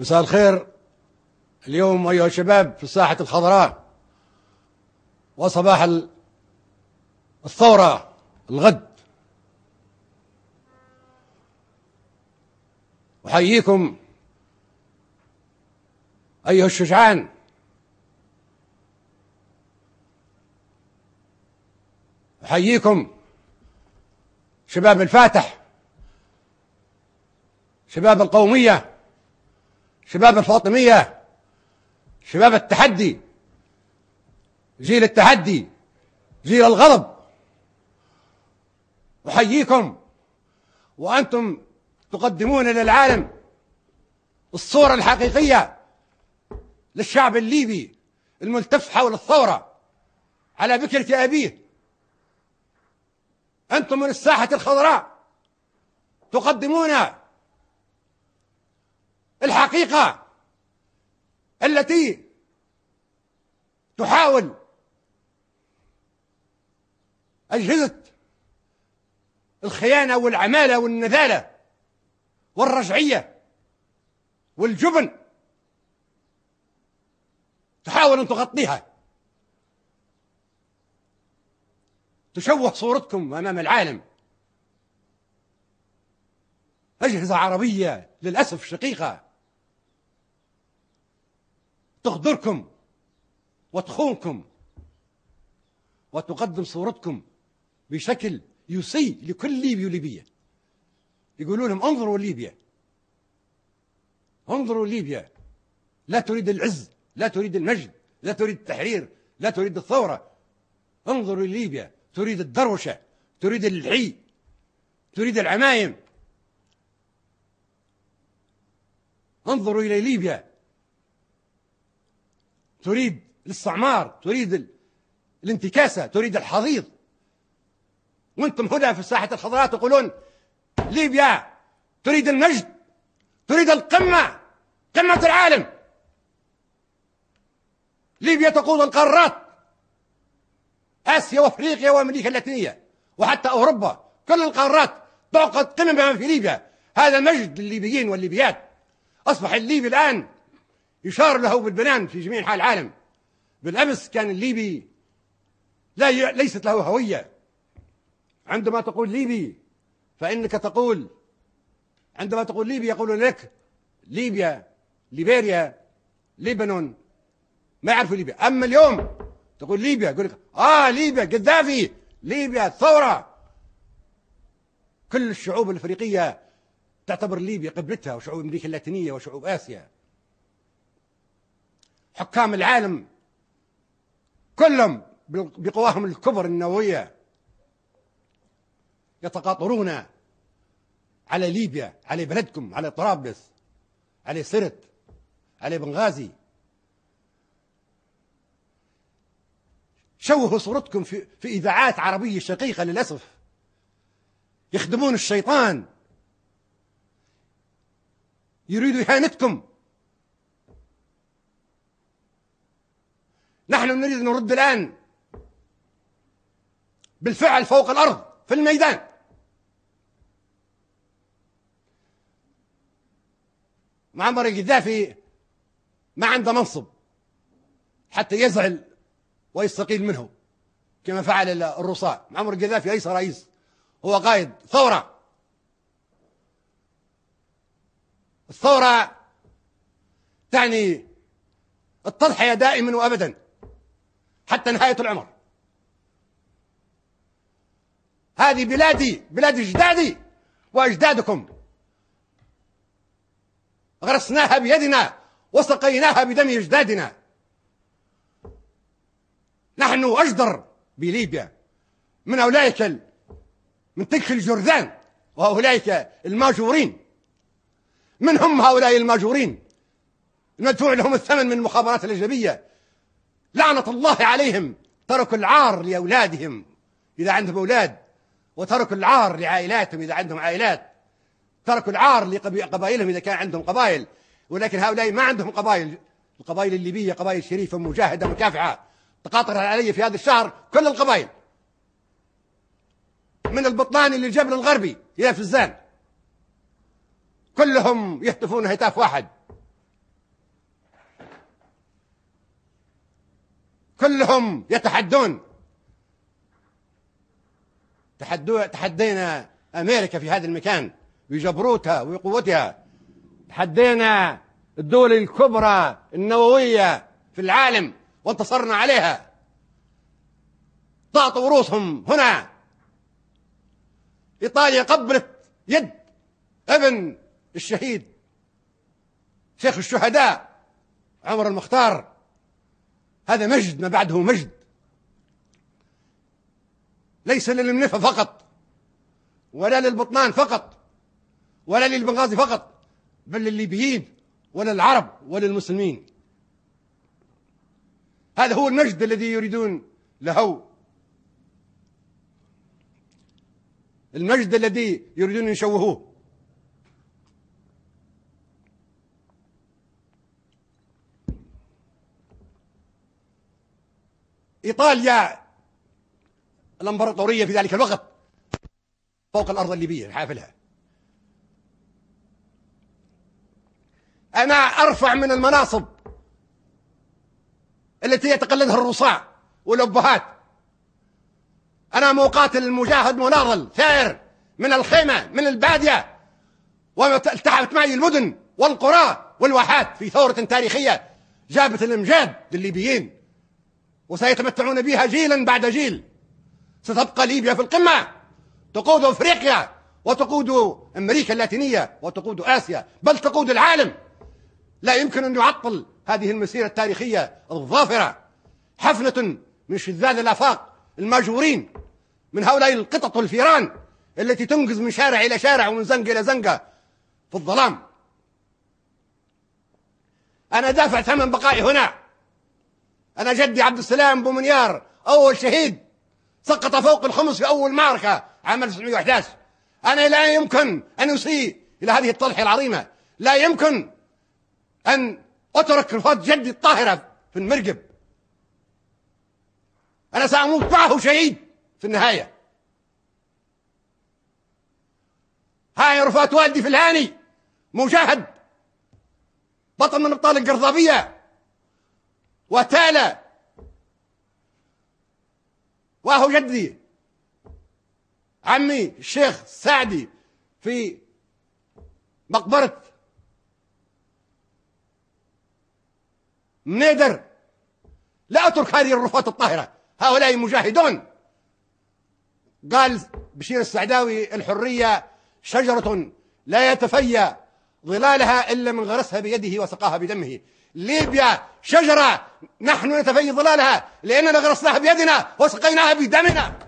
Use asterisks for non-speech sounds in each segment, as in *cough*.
مساء الخير اليوم أيها الشباب في الساحة الخضراء وصباح الثورة الغد أحييكم أيها الشجعان أحييكم شباب الفاتح شباب القومية شباب الفاطمية شباب التحدي جيل التحدي جيل الغضب أحييكم وأنتم تقدمون للعالم الصورة الحقيقية للشعب الليبي الملتف حول الثورة على بكرة أبيه أنتم من الساحة الخضراء تقدمون الحقيقة التي تحاول أجهزة الخيانة والعمالة والنذالة والرجعية والجبن تحاول أن تغطيها تشوه صورتكم أمام العالم أجهزة عربية للأسف شقيقة تخضركم وتخونكم وتقدم صورتكم بشكل يسيء لكل ليبي وليبية يقولوا لهم انظروا ليبيا انظروا ليبيا لا تريد العز لا تريد المجد لا تريد التحرير لا تريد الثورة انظروا ليبيا تريد الدروشة تريد الحي تريد العمايم انظروا إلى ليبيا تريد الاستعمار تريد الانتكاسة تريد الحضيض وانتم هنا في ساحة الخضراء تقولون ليبيا تريد النجد تريد القمة قمة العالم ليبيا تقود القارات آسيا وأفريقيا وأمريكا اللاتينية وحتى أوروبا كل القارات تعقد قممها في ليبيا هذا مجد الليبيين والليبيات أصبح الليبي الآن يشار له بالبنان في جميع أنحاء العالم بالأمس كان الليبي لا ي... ليست له هوية عندما تقول ليبي فإنك تقول عندما تقول ليبي يقولون لك ليبيا ليبيريا ليبنون ما يعرفوا ليبيا أما اليوم تقول ليبيا يقول لك آه ليبيا قذافي ليبيا الثورة كل الشعوب الأفريقية تعتبر ليبيا قبلتها وشعوب أمريكا اللاتينية وشعوب آسيا حكام العالم كلهم بقواهم الكبر النووية يتقاطرون على ليبيا على بلدكم على طرابلس على سرت على بنغازي شوهوا صورتكم في, في إذاعات عربية شقيقة للأسف يخدمون الشيطان يريدوا إهانتكم نحن نريد نرد الآن بالفعل فوق الأرض في الميدان معمر القذافي ما عنده منصب حتى يزعل ويستقيل منه كما فعل الرصاء معمر القذافي ليس رئيس هو قائد ثورة الثورة تعني التضحية دائما وأبدا حتى نهاية العمر هذه بلادي بلاد اجدادي واجدادكم غرسناها بيدنا وسقيناها بدم اجدادنا نحن اجدر بليبيا من اولئك من تلك الجرذان وأولئك الماجورين من هم هؤلاء الماجورين ندفع لهم الثمن من المخابرات الأجنبية لعنة الله عليهم تركوا العار لأولادهم إذا عندهم أولاد وتركوا العار لعائلاتهم إذا عندهم عائلات تركوا العار لقبائلهم إذا كان عندهم قبائل ولكن هؤلاء ما عندهم قبائل القبائل الليبية قبائل شريفة مجاهدة مكافحة تقاطر علي في هذا الشهر كل القبائل من البطلاني للجبل الغربي إلى فزان كلهم يهتفون هتاف واحد كلهم يتحدون تحدو تحدينا أمريكا في هذا المكان بجبروتها وقوتها تحدينا الدول الكبرى النووية في العالم وانتصرنا عليها تعطوا رؤوسهم هنا إيطاليا قبلت يد ابن الشهيد شيخ الشهداء عمر المختار هذا مجد ما بعده مجد ليس للمنفى فقط ولا للبطنان فقط ولا للبنغازي فقط بل للليبيين وللعرب وللمسلمين هذا هو المجد الذي يريدون له المجد الذي يريدون يشوهوه إيطاليا الإمبراطورية في ذلك الوقت فوق الأرض الليبية حافلها أنا أرفع من المناصب التي يتقلدها الرصاع والأبهات أنا مقاتل مجاهد مناضل ثائر من الخيمة من البادية والتحقت معي المدن والقرى والواحات في ثورة تاريخية جابت الإمجاد للليبيين وسيتمتعون بها جيلا بعد جيل ستبقى ليبيا في القمة تقود أفريقيا وتقود أمريكا اللاتينية وتقود آسيا بل تقود العالم لا يمكن أن يعطل هذه المسيرة التاريخية الظافرة حفلة من شذاذ الأفاق الماجورين من هؤلاء القطط الفيران التي تنقز من شارع إلى شارع ومن زنقة إلى زنقة في الظلام أنا دافع ثمن بقائي هنا أنا جدي عبد السلام بومنيار أول شهيد سقط فوق الخمس في أول معركة عام 1911 أنا لا يمكن أن أسيء إلى هذه التضحية العظيمة لا يمكن أن أترك رفات جدي الطاهرة في المرقب أنا سأموت معه شهيد في النهاية هاي رفات والدي في الهاني مجاهد بطل من ابطال القرضابيه وتالا وهو جدي عمي الشيخ سعدي في مقبرة نقدر لا أترك هذه الرفات الطاهرة هؤلاء مجاهدون قال بشير السعداوي الحرية شجرة لا يتفيا ظلالها إلا من غرسها بيده وسقاها بدمه ليبيا شجرة نحن نتفيض ظلالها لأننا غرسناها بيدنا وسقيناها بدمنا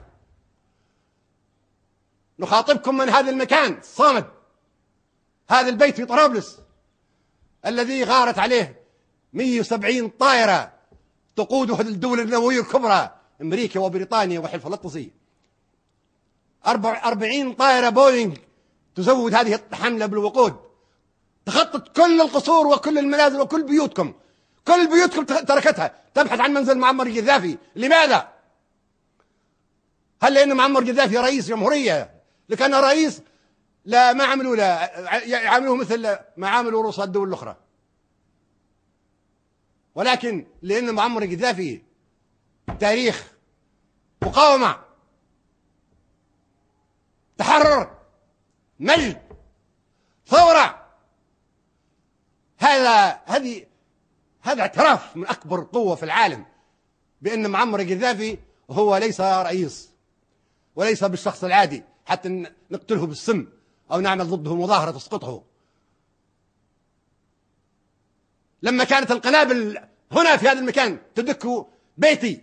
نخاطبكم من هذا المكان صامد هذا البيت في طرابلس الذي غارت عليه 170 طائرة تقوده الدول النووية الكبرى أمريكا وبريطانيا وحلف الأطلسي 40 طائرة بوينغ تزود هذه الحملة بالوقود تخطط كل القصور وكل المنازل وكل بيوتكم كل بيوتكم تركتها تبحث عن منزل معمر القذافي لماذا هل لأن معمر القذافي رئيس جمهورية لكان رئيس لا ما عملوا لا يعاملوه مثل ما عاملوا رؤساء الدول الأخرى ولكن لأن معمر القذافي تاريخ مقاومة تحرر مجد ثورة هذا هذه هذا اعتراف من أكبر قوة في العالم بأن معمر القذافي هو ليس رئيس وليس بالشخص العادي حتى نقتله بالسم أو نعمل ضده مظاهرة تسقطه لما كانت القنابل هنا في هذا المكان تدك بيتي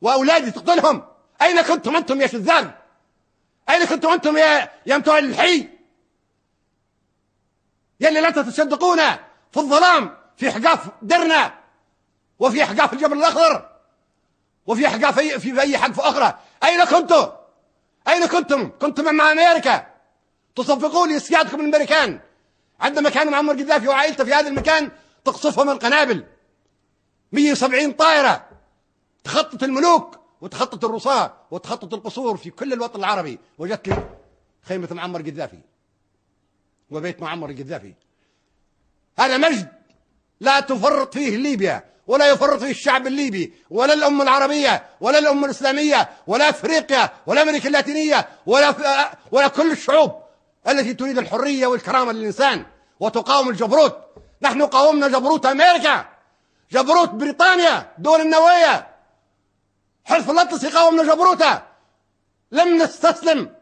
وأولادي تقتلهم أين كنتم أنتم يا شذاب أين كنتم أنتم يا, يا الحي يلي لا تتصدقون في الظلام في حقاف درنا وفي حقاف الجبل الأخضر وفي حقاف في, في أي حقف أخرى أين كنتم أين كنتم كنتم مع أمريكا تصفقون لصيادكم الأمريكان عندما كان معمر قذافي وعائلته في هذا المكان تقصفهم القنابل 170 طائرة تخطط الملوك وتخطط الرصاة وتخطط القصور في كل الوطن العربي وجدت خيمة معمر قذافي وبيت معمر القذافي هذا مجد لا تفرط فيه ليبيا ولا يفرط فيه الشعب الليبي ولا الأمة العربية ولا الأمة الإسلامية ولا أفريقيا ولا أمريكا اللاتينية ولا, ولا كل الشعوب التي تريد الحرية والكرامة للإنسان وتقاوم الجبروت نحن قاومنا جبروت أمريكا جبروت بريطانيا دول النووية حلف الأطلسي قاومنا جبروته لم نستسلم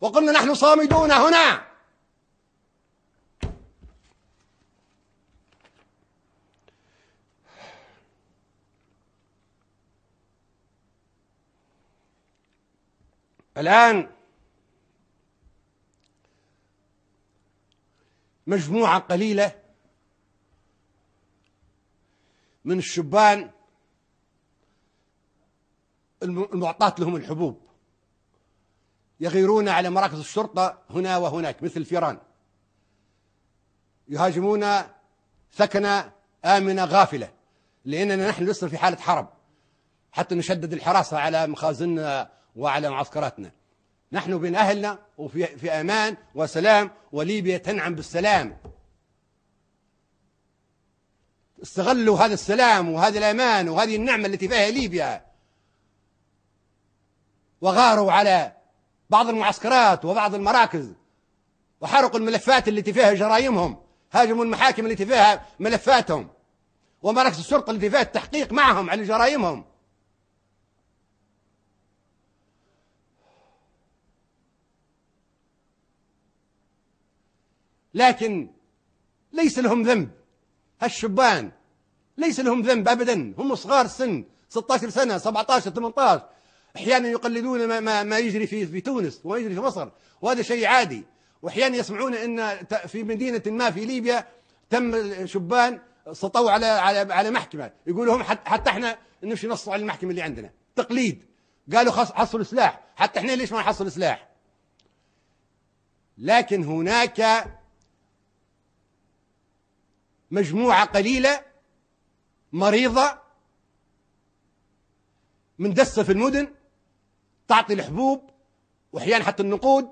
وقلنا نحن صامدون هنا الآن مجموعة قليلة من الشبان المعطاة لهم الحبوب يغيرون على مراكز الشرطة هنا وهناك مثل الفيران يهاجمون سكنة آمنة غافلة لأننا نحن لسنا في حالة حرب حتى نشدد الحراسة على مخازننا وعلى معسكراتنا نحن بين أهلنا وفي في أمان وسلام وليبيا تنعم بالسلام استغلوا هذا السلام وهذا الأمان وهذه النعمة التي فيها ليبيا وغاروا على بعض المعسكرات وبعض المراكز وحرقوا الملفات التي فيها جرائمهم هاجموا المحاكم التي فيها ملفاتهم ومراكز الشرطة التي فيها التحقيق معهم على جرائمهم لكن ليس لهم ذنب هالشبان ليس لهم ذنب أبدا هم صغار السن 16 سنة 17 18 أحيانا يقلدون ما, ما, ما يجري في, في تونس وما يجري في مصر وهذا شيء عادي وأحيانا يسمعون أن في مدينة ما في ليبيا تم شبان سطوا على على على محكمة يقولوا هم حتى احنا نمشي نصوا على المحكمة اللي عندنا تقليد قالوا خلاص حصلوا سلاح حتى احنا ليش ما نحصل سلاح لكن هناك مجموعة قليلة مريضة مندسة في المدن تعطي الحبوب واحيانا حتى النقود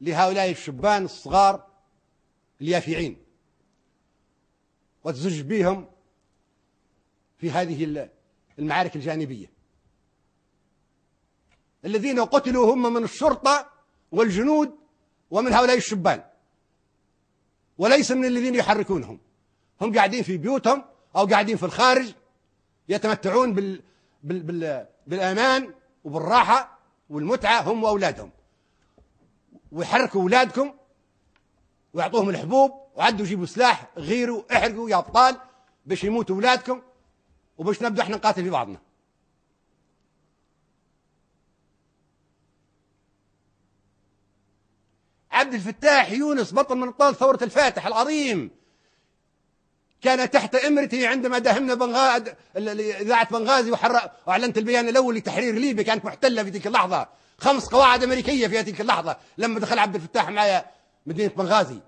لهؤلاء الشبان الصغار اليافعين وتزج بهم في هذه المعارك الجانبية الذين قتلوا هم من الشرطة والجنود ومن هؤلاء الشبان وليس من الذين يحركونهم هم قاعدين في بيوتهم أو قاعدين في الخارج يتمتعون بال... بال... بال... بالأمان وبالراحة والمتعة هم وأولادهم ويحركوا أولادكم ويعطوهم الحبوب وعدوا جيبوا سلاح غيروا احرقوا يا أبطال باش يموتوا أولادكم وباش نبدأ احنا نقاتل في بعضنا عبد الفتاح يونس بطل من أبطال ثورة الفاتح العظيم كان تحت امرتي عندما داهمنا بنغاز اذاعه بنغازي واعلنت البيان الاول لتحرير ليبيا كانت محتله في تلك اللحظه خمس قواعد امريكيه في تلك اللحظه لما دخل عبد الفتاح معايا مدينه بنغازي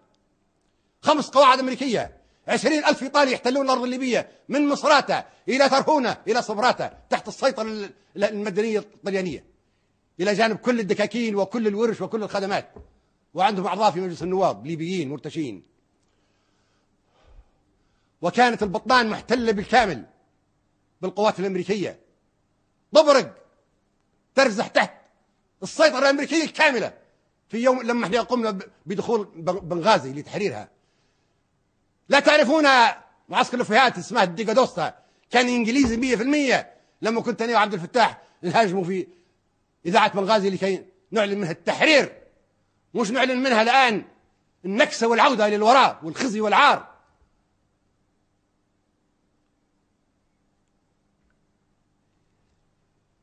خمس قواعد امريكيه عشرين ألف إيطالي يحتلون الأرض الليبية من مصراتة إلى ترهونة إلى صبراتة تحت السيطرة المدنية الطليانية إلى جانب كل الدكاكين وكل الورش وكل الخدمات وعندهم أعضاء في مجلس النواب ليبيين مرتشين وكانت البطنان محتلة بالكامل بالقوات الأمريكية ضبرق ترزح تحت السيطرة الأمريكية الكاملة في يوم لما احنا قمنا بدخول بنغازي لتحريرها لا تعرفون معسكر الوفيات اسمه الديكادوستا كان انجليزي 100% لما كنت انا وعبد الفتاح نهاجموا في اذاعه بنغازي لكي نعلن منها التحرير مش نعلن منها الان النكسه والعوده للوراء والخزي والعار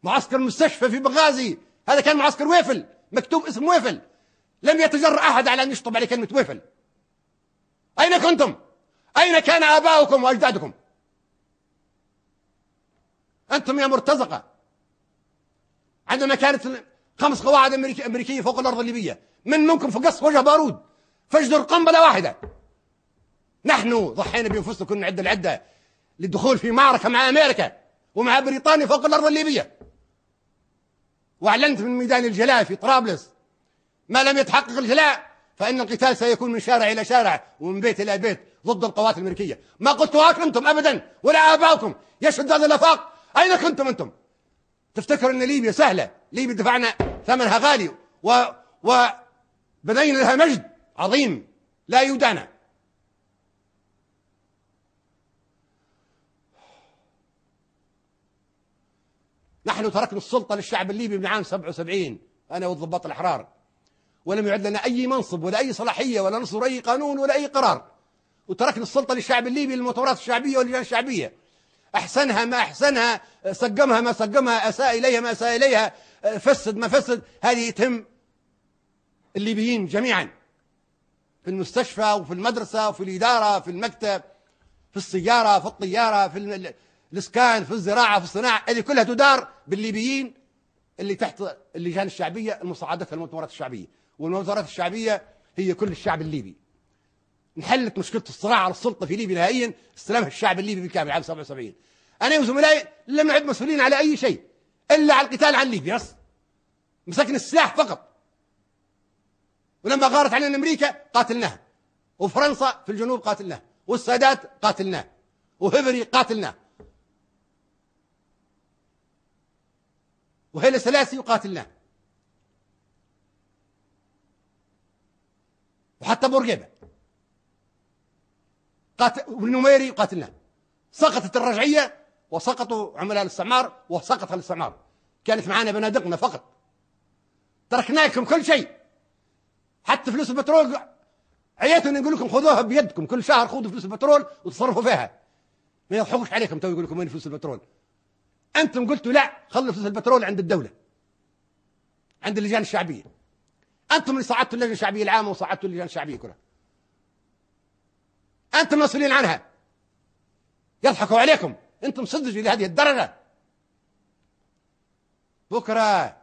معسكر مستشفى في بغازي هذا كان معسكر ويفل مكتوب اسم ويفل لم يتجرأ أحد على أن يشطب على كلمة ويفل أين كنتم؟ أين كان آباؤكم وأجدادكم؟ أنتم يا مرتزقة عندما كانت خمس قواعد أمريكية, فوق الأرض الليبية من منكم فقص وجه بارود فجدر قنبلة واحدة نحن ضحينا بأنفسنا كنا نعد العدة للدخول في معركة مع أمريكا ومع بريطانيا فوق الأرض الليبية وأعلنت من ميدان الجلاء في طرابلس ما لم يتحقق الجلاء فإن القتال سيكون من شارع إلى شارع ومن بيت إلى بيت ضد القوات الملكية ما قلتوها أنتم أبدا ولا آباؤكم يشهد هذا الأفاق أين كنتم أنتم تفتكر أن ليبيا سهلة ليبيا دفعنا ثمنها غالي و... بنينا لها مجد عظيم لا يدانى نحن تركنا السلطة للشعب الليبي من عام 77 أنا والضباط الأحرار ولم يعد لنا أي منصب ولا أي صلاحية ولا نصدر أي قانون ولا أي قرار وتركنا السلطة للشعب الليبي للمؤتمرات الشعبية واللجان الشعبية أحسنها ما أحسنها سقمها ما سقمها أساء إليها ما أساء إليها فسد ما فسد هذه تهم الليبيين جميعا في المستشفى وفي المدرسة وفي الإدارة في المكتب في السيارة في الطيارة في الاسكان في الزراعه في الصناعه اللي كلها تدار بالليبيين اللي تحت اللجان الشعبيه في المؤتمرات الشعبيه والمؤتمرات الشعبيه هي كل الشعب الليبي انحلت مشكله الصراع على السلطه في ليبيا نهائيا استلمها الشعب الليبي بالكامل عام 77 انا وزملائي لم نعد مسؤولين على اي شيء الا على القتال عن ليبيا بس مسكنا السلاح فقط ولما غارت علينا امريكا قاتلناها وفرنسا في الجنوب قاتلناها والسادات قاتلناه وهبري قاتلناه وهيل ثلاث يقاتلنا وحتى بورقيبة قاتل والنميري يقاتلناه سقطت الرجعية وسقطوا عملاء الاستعمار وسقط الاستعمار كانت معانا بنادقنا فقط تركنا لكم كل شيء حتى فلوس البترول عياتهم نقول لكم خذوها بيدكم كل شهر خذوا فلوس البترول وتصرفوا فيها ما يضحكوش عليكم تو يقول لكم وين فلوس البترول انتم قلتوا لا خلوا فلوس البترول عند الدوله عند اللجان الشعبيه انتم اللي صعدتوا اللجنه الشعبيه العامه وصعدتوا اللجان الشعبيه كلها انتم مسؤولين عنها يضحكوا عليكم انتم صدقوا لهذه الدرجه بكره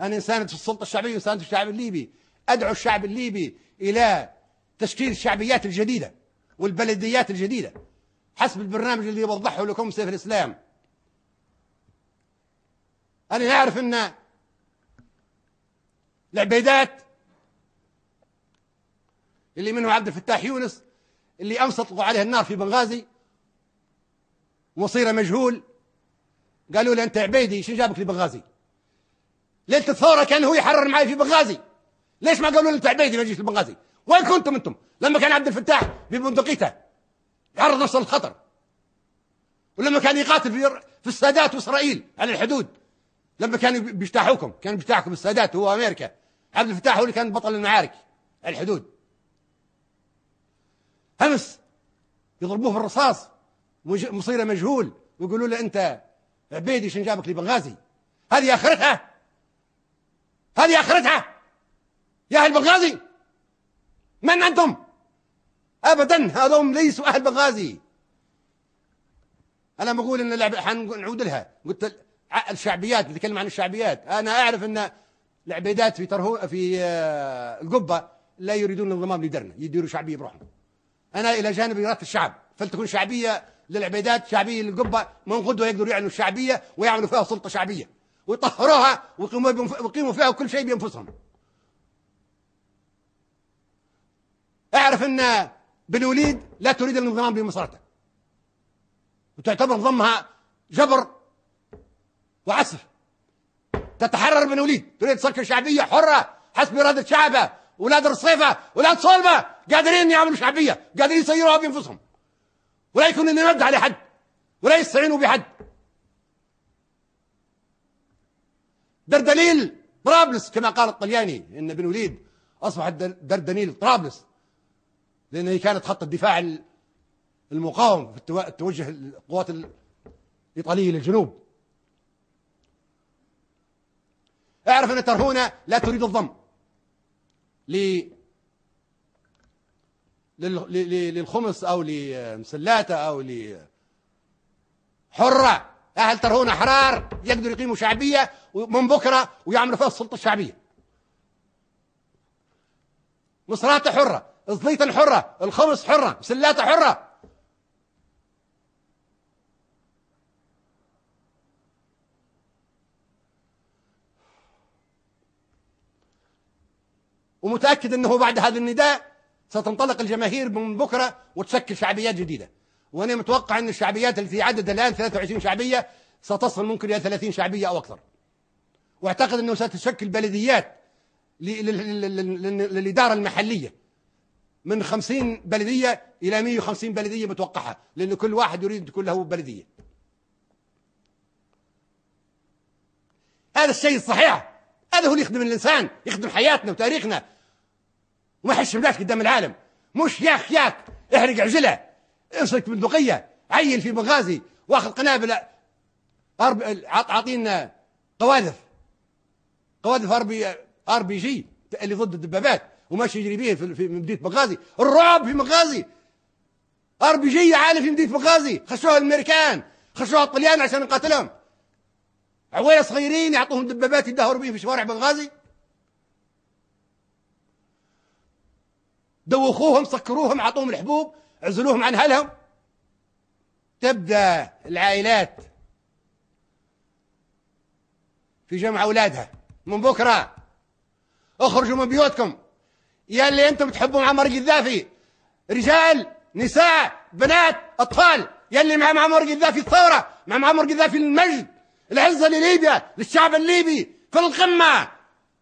انا انساند في السلطه الشعبيه وانساند في الشعب الليبي ادعو الشعب الليبي الى تشكيل الشعبيات الجديده والبلديات الجديده حسب البرنامج اللي يوضحه لكم سيف الاسلام أنا نعرف أن العبيدات اللي منه عبد الفتاح يونس اللي أمس أطلقوا عليه النار في بنغازي مصيره مجهول قالوا له أنت عبيدي شو جابك لبنغازي ليلة الثورة كان هو يحرر معي في بنغازي ليش ما قالوا له أنت عبيدي ما جيت لبنغازي وين كنتم أنتم لما كان عبد الفتاح في بندقيته يعرض نفسه للخطر ولما كان يقاتل في في السادات وإسرائيل على الحدود لما كانوا بيجتاحوكم كان بيجتاحكم السادات هو أمريكا عبد الفتاح هو اللي كان بطل المعارك الحدود همس يضربوه بالرصاص مصيره مجهول ويقولوا له أنت عبيدي شن جابك لبنغازي هذه آخرتها هذه آخرتها يا أهل بنغازي من أنتم أبدا هذوم ليسوا أهل بنغازي أنا بقول إن اللعبة حنعود لها قلت الشعبيات نتكلم عن الشعبيات أنا أعرف أن العبيدات في ترهو في آه، القبة لا يريدون الانضمام لدرنا يديروا شعبية بروحهم أنا إلى جانب إرادة الشعب فلتكن شعبية للعبيدات شعبية للقبة من غدوة يقدروا يعلنوا الشعبية ويعملوا فيها سلطة شعبية ويطهروها ويقيموا فيها كل شيء بأنفسهم اعرف أن بالوليد لا تريد الانضمام بمصرته وتعتبر ضمها جبر وعصر تتحرر من وليد تريد تسكر شعبية حرة حسب إرادة شعبها ولاد الرصيفة ولاد صلبة قادرين يعملوا شعبية قادرين يسيروها بأنفسهم ولا يكون إن يرد على حد ولا يستعينوا بحد دردليل طرابلس كما قال الطلياني إن بن وليد أصبحت دردنيل طرابلس لأن هي كانت خط الدفاع المقاوم في التوجه القوات الإيطالية للجنوب اعرف أن ترهونة لا تريد الضم ل... للخمس أو لمسلاتة أو لحرة أهل ترهونة احرار يقدروا يقيموا شعبية من بكرة ويعملوا فيها السلطة الشعبية مصراته حرة زليطة حرة الخمس حرة مسلاتة حرة ومتأكد أنه بعد هذا النداء ستنطلق الجماهير من بكرة وتشكل شعبيات جديدة وأنا متوقع أن الشعبيات التي عدد الآن 23 شعبية ستصل ممكن إلى 30 شعبية أو أكثر وأعتقد أنه ستشكل بلديات للإدارة المحلية من 50 بلدية إلى 150 بلدية متوقعة لأن كل واحد يريد أن تكون له بلدية هذا الشيء الصحيح هذا هو اللي يخدم الإنسان يخدم حياتنا وتاريخنا وما حدش بلاش قدام العالم مش ياك ياك احرق عجله امسك بندقيه عيل في بنغازي واخذ قنابل أرب... عاطينا قوادف قوادف ار بي ار بي جي اللي ضد الدبابات وماشي يجري به في مدينه بنغازي الرعب في بنغازي ار بي جي عالي في مدينه بنغازي خشوها الامريكان خشوها الطليان عشان نقاتلهم عويل صغيرين يعطوهم دبابات يدهور بهم في شوارع بنغازي دوخوهم سكروهم عطوهم الحبوب عزلوهم عن اهلهم تبدا العائلات في جمع اولادها من بكره اخرجوا من بيوتكم يا اللي انتم تحبوا معمر القذافي رجال نساء بنات اطفال يا اللي مع معمر القذافي الثوره مع معمر القذافي المجد العزه لليبيا للشعب الليبي في القمه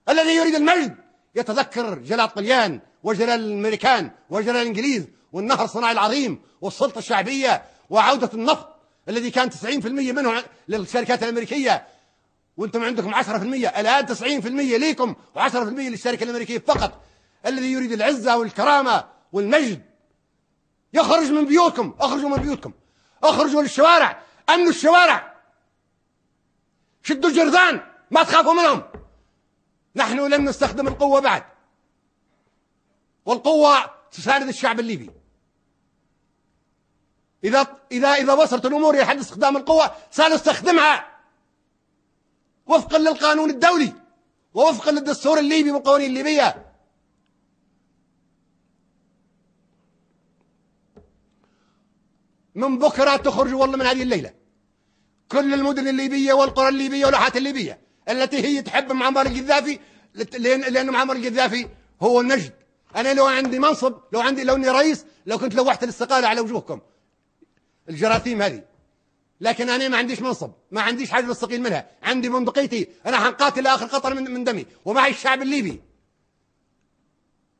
الذي يريد المجد يتذكر جلال طليان وجلال الامريكان وجلال الانجليز والنهر الصناعي العظيم والسلطه الشعبيه وعوده النفط الذي كان 90% منه للشركات الامريكيه وانتم عندكم 10% الان 90% ليكم و10% للشركه الامريكيه فقط الذي يريد العزه والكرامه والمجد يخرج من بيوتكم اخرجوا من بيوتكم اخرجوا للشوارع امنوا الشوارع شدوا الجرذان ما تخافوا منهم نحن لم نستخدم القوه بعد والقوة تساند الشعب الليبي إذا إذا إذا وصلت الأمور إلى حد استخدام القوة سنستخدمها وفقا للقانون الدولي ووفقا للدستور الليبي والقوانين الليبية من بكرة تخرج والله من هذه الليلة كل المدن الليبية والقرى الليبية والواحات الليبية التي هي تحب معمر القذافي لأن معمر القذافي هو نجد أنا لو عندي منصب لو عندي لو إني رئيس لو كنت لوحت الاستقالة على وجوهكم الجراثيم هذه لكن أنا ما عنديش منصب ما عنديش حاجة مستقيل منها عندي بندقيتي أنا حنقاتل آخر قطر من, من دمي ومعي الشعب الليبي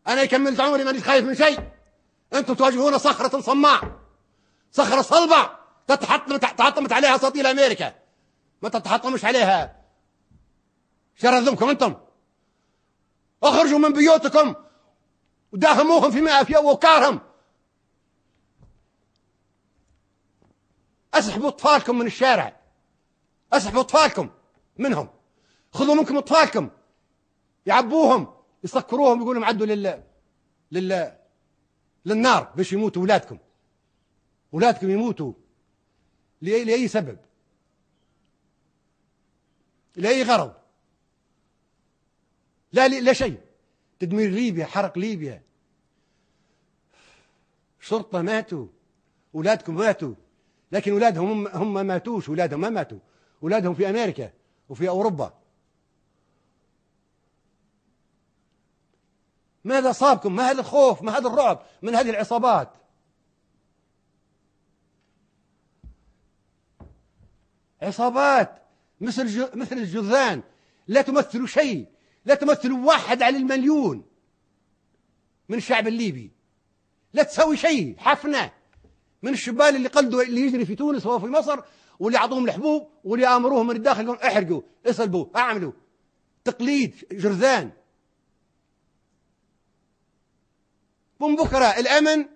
أنا كملت عمري مانيش خايف من شيء أنتم تواجهون صخرة صماء صخرة صلبة تتحطم تحطمت عليها أساطيل أمريكا ما تتحطمش عليها شر أنتم اخرجوا من بيوتكم وداهموهم في مافيا وكارهم اسحبوا اطفالكم من الشارع اسحبوا اطفالكم منهم خذوا منكم اطفالكم يعبوهم يسكروهم يقولوا لهم عدوا لل لل للنار باش يموتوا اولادكم اولادكم يموتوا لأي, لأي سبب لأي غرض لا لا شيء تدمير ليبيا حرق ليبيا شرطة ماتوا أولادكم ماتوا لكن أولادهم هم ما ماتوش أولادهم ما ماتوا أولادهم في أمريكا وفي أوروبا ماذا صابكم ما هذا الخوف ما هذا الرعب من هذه العصابات عصابات مثل مثل الجذان لا تمثل شيء لا تمثلوا واحد على المليون من الشعب الليبي لا تسوي شيء حفنة من الشبال اللي قلدوا اللي يجري في تونس وفي مصر واللي أعطوهم الحبوب واللي امروهم من الداخل يقولون احرقوا اسلبوا اعملوا تقليد جرذان من بكره الامن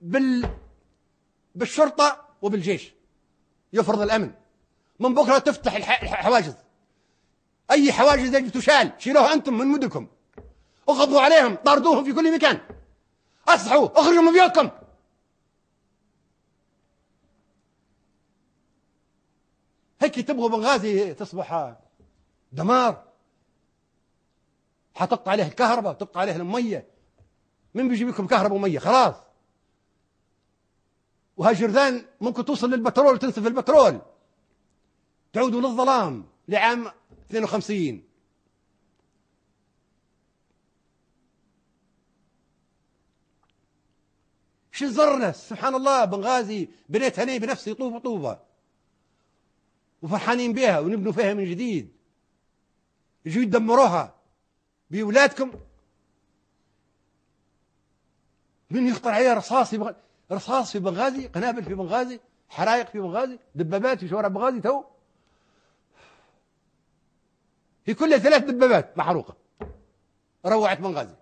بال بالشرطه وبالجيش يفرض الامن من بكره تفتح الحواجز أي حواجز يجب تشال شيلوها أنتم من مدنكم اغضوا عليهم طاردوهم في كل مكان أصحوا اخرجوا من بيوتكم هيك تبغوا بنغازي تصبح دمار حتقطع عليه الكهرباء وتقطع عليه المية مين بيجيب لكم كهرباء ومية خلاص وهالجرذان ممكن توصل للبترول تنسف البترول تعودوا للظلام لعام 52 شو زرنا سبحان الله بنغازي بنيت هني بنفسي طوبة طوبة وفرحانين بها ونبنوا فيها من جديد يجوا يدمروها بأولادكم من يخطر عليها رصاص رصاص في بنغازي قنابل في بنغازي حرائق في بنغازي دبابات في شوارع بنغازي تو في كل ثلاث دبابات محروقة روعت بنغازي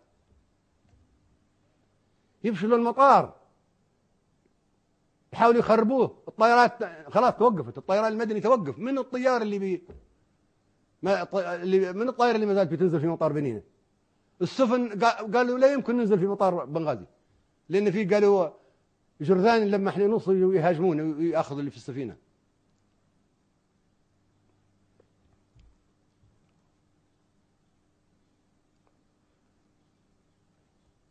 يمشوا للمطار يحاولوا يخربوه الطائرات خلاص توقفت الطيران المدني توقف من الطيار اللي بي ما اللي من الطائرة اللي ما زالت بتنزل في مطار بنينة السفن قالوا لا يمكن ننزل في مطار بنغازي لأن في قالوا جرذان لما احنا نوصل يهاجمون وياخذوا اللي في السفينه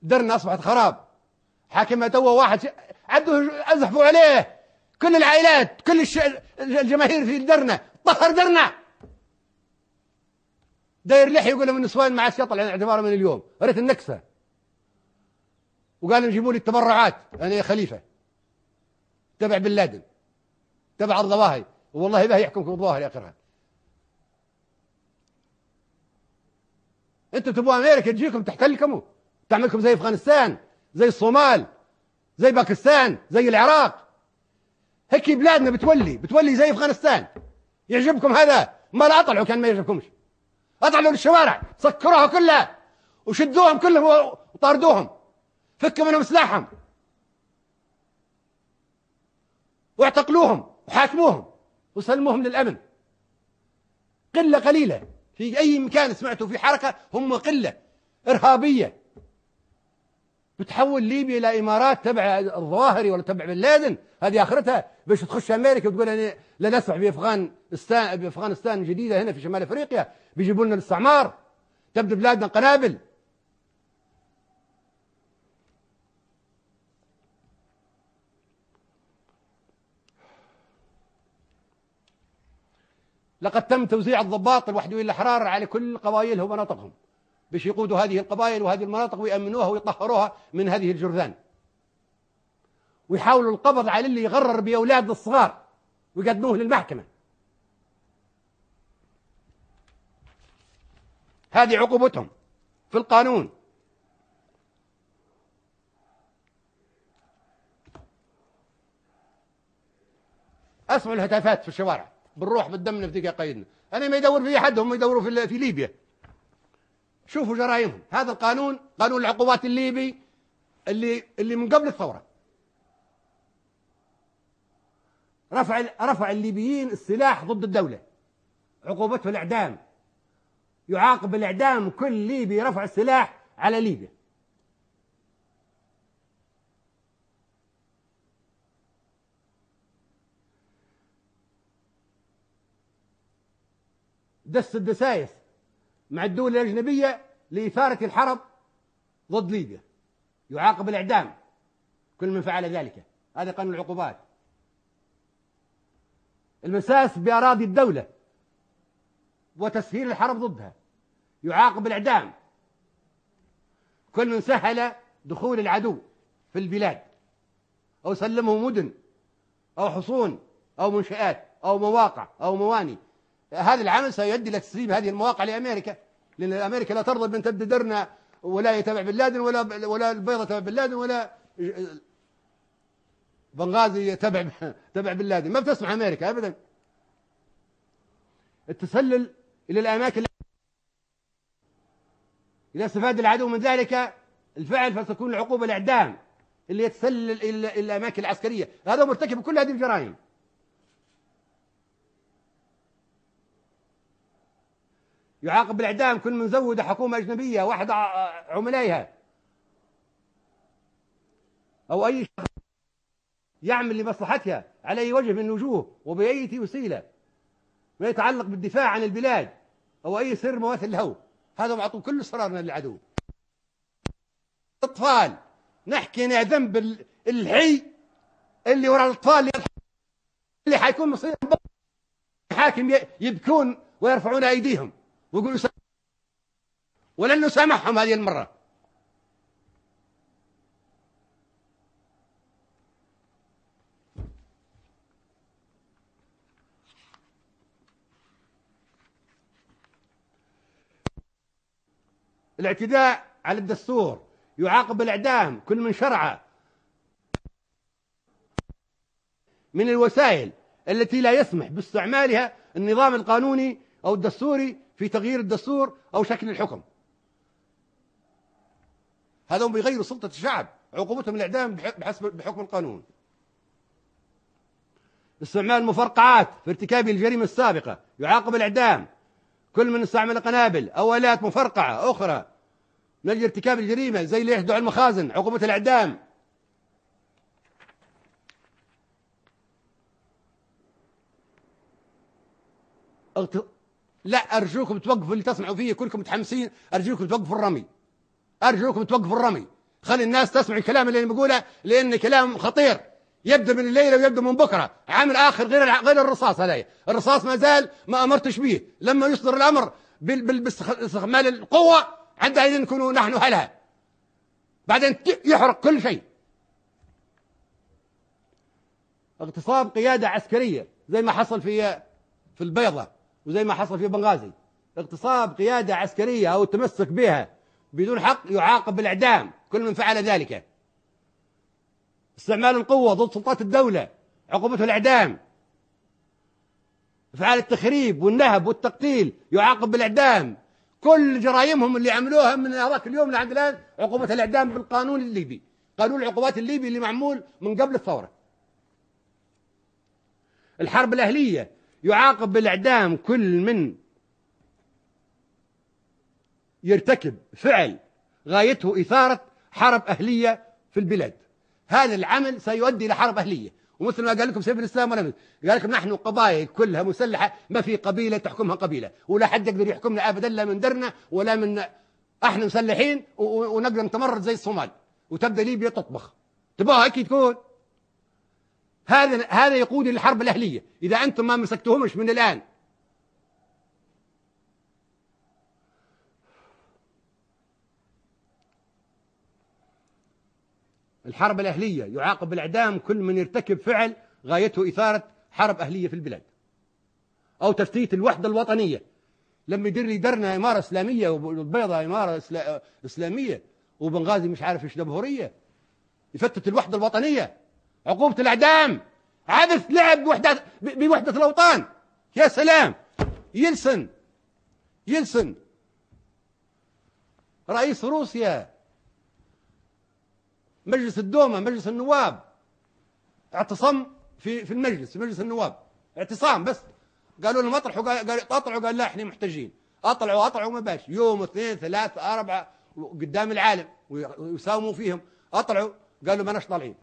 درنا أصبحت خراب حاكمها توا واحد عدوا أزحفوا عليه كل العائلات كل الجماهير في درنا طهر درنا داير لحية يقول لهم النسوان ما عادش يطلع اعتباره من اليوم ريت النكسة وقال لهم جيبوا لي التبرعات أنا يا خليفة تبع بن لادن تبع الظواهي والله به يحكمكم الظواهر آخرها أنتم تبغوا أمريكا تجيكم تحتلكموا تعملكم زي أفغانستان زي الصومال زي باكستان زي العراق هيك بلادنا بتولي بتولي زي أفغانستان يعجبكم هذا ما لا أطلعوا كان ما يعجبكمش أطلعوا للشوارع سكروها كلها وشدوهم كلهم وطاردوهم فكوا منهم سلاحهم واعتقلوهم وحاكموهم وسلموهم للأمن قلة قليلة في أي مكان سمعتوا في حركة هم قلة إرهابية بتحول ليبيا إلى إمارات تبع الظواهري ولا تبع بن لادن هذه آخرتها باش تخش أمريكا وتقول أنا لا نسمح بأفغانستان بأفغانستان جديدة هنا في شمال أفريقيا بيجيبوا لنا الاستعمار تبدو بلادنا قنابل لقد تم توزيع الضباط الوحدويين الأحرار على كل قبائلهم ومناطقهم باش يقودوا هذه القبائل وهذه المناطق ويأمنوها ويطهروها من هذه الجرذان ويحاولوا القبض على اللي يغرر بأولاد الصغار ويقدموه للمحكمة هذه عقوبتهم في القانون اسمعوا الهتافات في الشوارع بنروح بالدم نفتك قيدنا انا ما يدور في أحد هم يدوروا في, في ليبيا شوفوا جرائمهم هذا القانون قانون العقوبات الليبي اللي اللي من قبل الثوره رفع رفع الليبيين السلاح ضد الدوله عقوبته الاعدام يعاقب الاعدام كل ليبي رفع السلاح على ليبيا دس الدسايس مع الدول الأجنبية لإثارة الحرب ضد ليبيا يعاقب الإعدام كل من فعل ذلك هذا قانون العقوبات المساس بأراضي الدولة وتسهيل الحرب ضدها يعاقب الإعدام كل من سهل دخول العدو في البلاد أو سلمه مدن أو حصون أو منشآت أو مواقع أو مواني هذا العمل سيؤدي إلى تسريب هذه المواقع لأمريكا لأن أمريكا لا ترضى بأن تبدا درنا ولا تبع بن لادن ولا ولا البيضة تبع بن لادن ولا بنغازي يتبع تبع بن لادن ما بتسمح أمريكا أبدا التسلل إلى الأماكن إذا استفاد العدو من ذلك الفعل فستكون العقوبة الإعدام اللي يتسلل إلى الأماكن العسكرية هذا مرتكب كل هذه الجرائم يعاقب بالاعدام كل من زود حكومة أجنبية واحد عملائها أو أي شخص يعمل لمصلحتها على أي وجه من الوجوه وبأي وسيلة ما يتعلق بالدفاع عن البلاد أو أي سر مواثل له هذا معطوا كل اسرارنا للعدو اطفال نحكي ذنب بالحي اللي وراء الأطفال اللي حيكون مصير حاكم يبكون ويرفعون أيديهم ويقول ولن نسامحهم هذه المرة الاعتداء على الدستور يعاقب الإعدام كل من شرعه من الوسائل التي لا يسمح باستعمالها النظام القانوني أو الدستوري في تغيير الدستور أو شكل الحكم هذا هم بيغيروا سلطة الشعب عقوبتهم الإعدام بحسب بحكم القانون استعمال مفرقعات في ارتكاب الجريمة السابقة يعاقب الإعدام كل من استعمل قنابل أو آلات مفرقعة أخرى من أجل ارتكاب الجريمة زي اللي يحدوا على المخازن عقوبة الإعدام لا أرجوكم توقفوا اللي تسمعوا فيه كلكم متحمسين أرجوكم توقفوا الرمي أرجوكم توقفوا الرمي خلي الناس تسمع الكلام اللي أنا بقوله لأن كلام خطير يبدأ من الليلة ويبدأ من بكرة عامل آخر غير غير الرصاص هذا الرصاص ما زال ما أمرتش به لما يصدر الأمر باستخمال القوة عندها نكون نحن هلها بعدين يحرق كل شيء اغتصاب قيادة عسكرية زي ما حصل في في البيضة وزي ما حصل في بنغازي اغتصاب قيادة عسكرية أو التمسك بها بدون حق يعاقب بالإعدام كل من فعل ذلك استعمال القوة ضد سلطات الدولة عقوبته الإعدام فعل التخريب والنهب والتقتيل يعاقب بالإعدام كل جرائمهم اللي عملوها من هذاك اليوم لحد الآن عقوبة الإعدام بالقانون الليبي قانون العقوبات الليبي اللي معمول من قبل الثورة الحرب الأهلية يعاقب بالإعدام كل من يرتكب فعل غايته إثارة حرب أهلية في البلاد هذا العمل سيؤدي إلى حرب أهلية ومثل ما قال لكم سيف الإسلام ولا قال لكم نحن قبائل كلها مسلحة ما في قبيلة تحكمها قبيلة ولا حد يقدر يحكمنا أبدا لا من درنا ولا من احنا مسلحين ونقدر نتمرد زي الصومال وتبدا ليبيا تطبخ تبغى هيك تكون هذا هذا يقود للحرب الأهلية إذا أنتم ما مسكتهمش من الآن الحرب الأهلية يعاقب بالإعدام كل من يرتكب فعل غايته إثارة حرب أهلية في البلاد أو تفتيت الوحدة الوطنية لما يدير لي درنا إمارة إسلامية والبيضة إمارة إسلامية وبنغازي مش عارف إيش جمهورية يفتت الوحدة الوطنية عقوبة الأعدام عبث لعب بوحدات بوحدة الأوطان يا سلام يلسن يلسن رئيس روسيا مجلس الدومة مجلس النواب اعتصم في في المجلس في مجلس النواب اعتصام بس قالوا لهم اطرحوا قال اطلعوا قال لا احنا محتاجين اطلعوا اطلعوا ما باش يوم اثنين ثلاثة أربعة قدام العالم ويساوموا فيهم اطلعوا قالوا ما ناش طالعين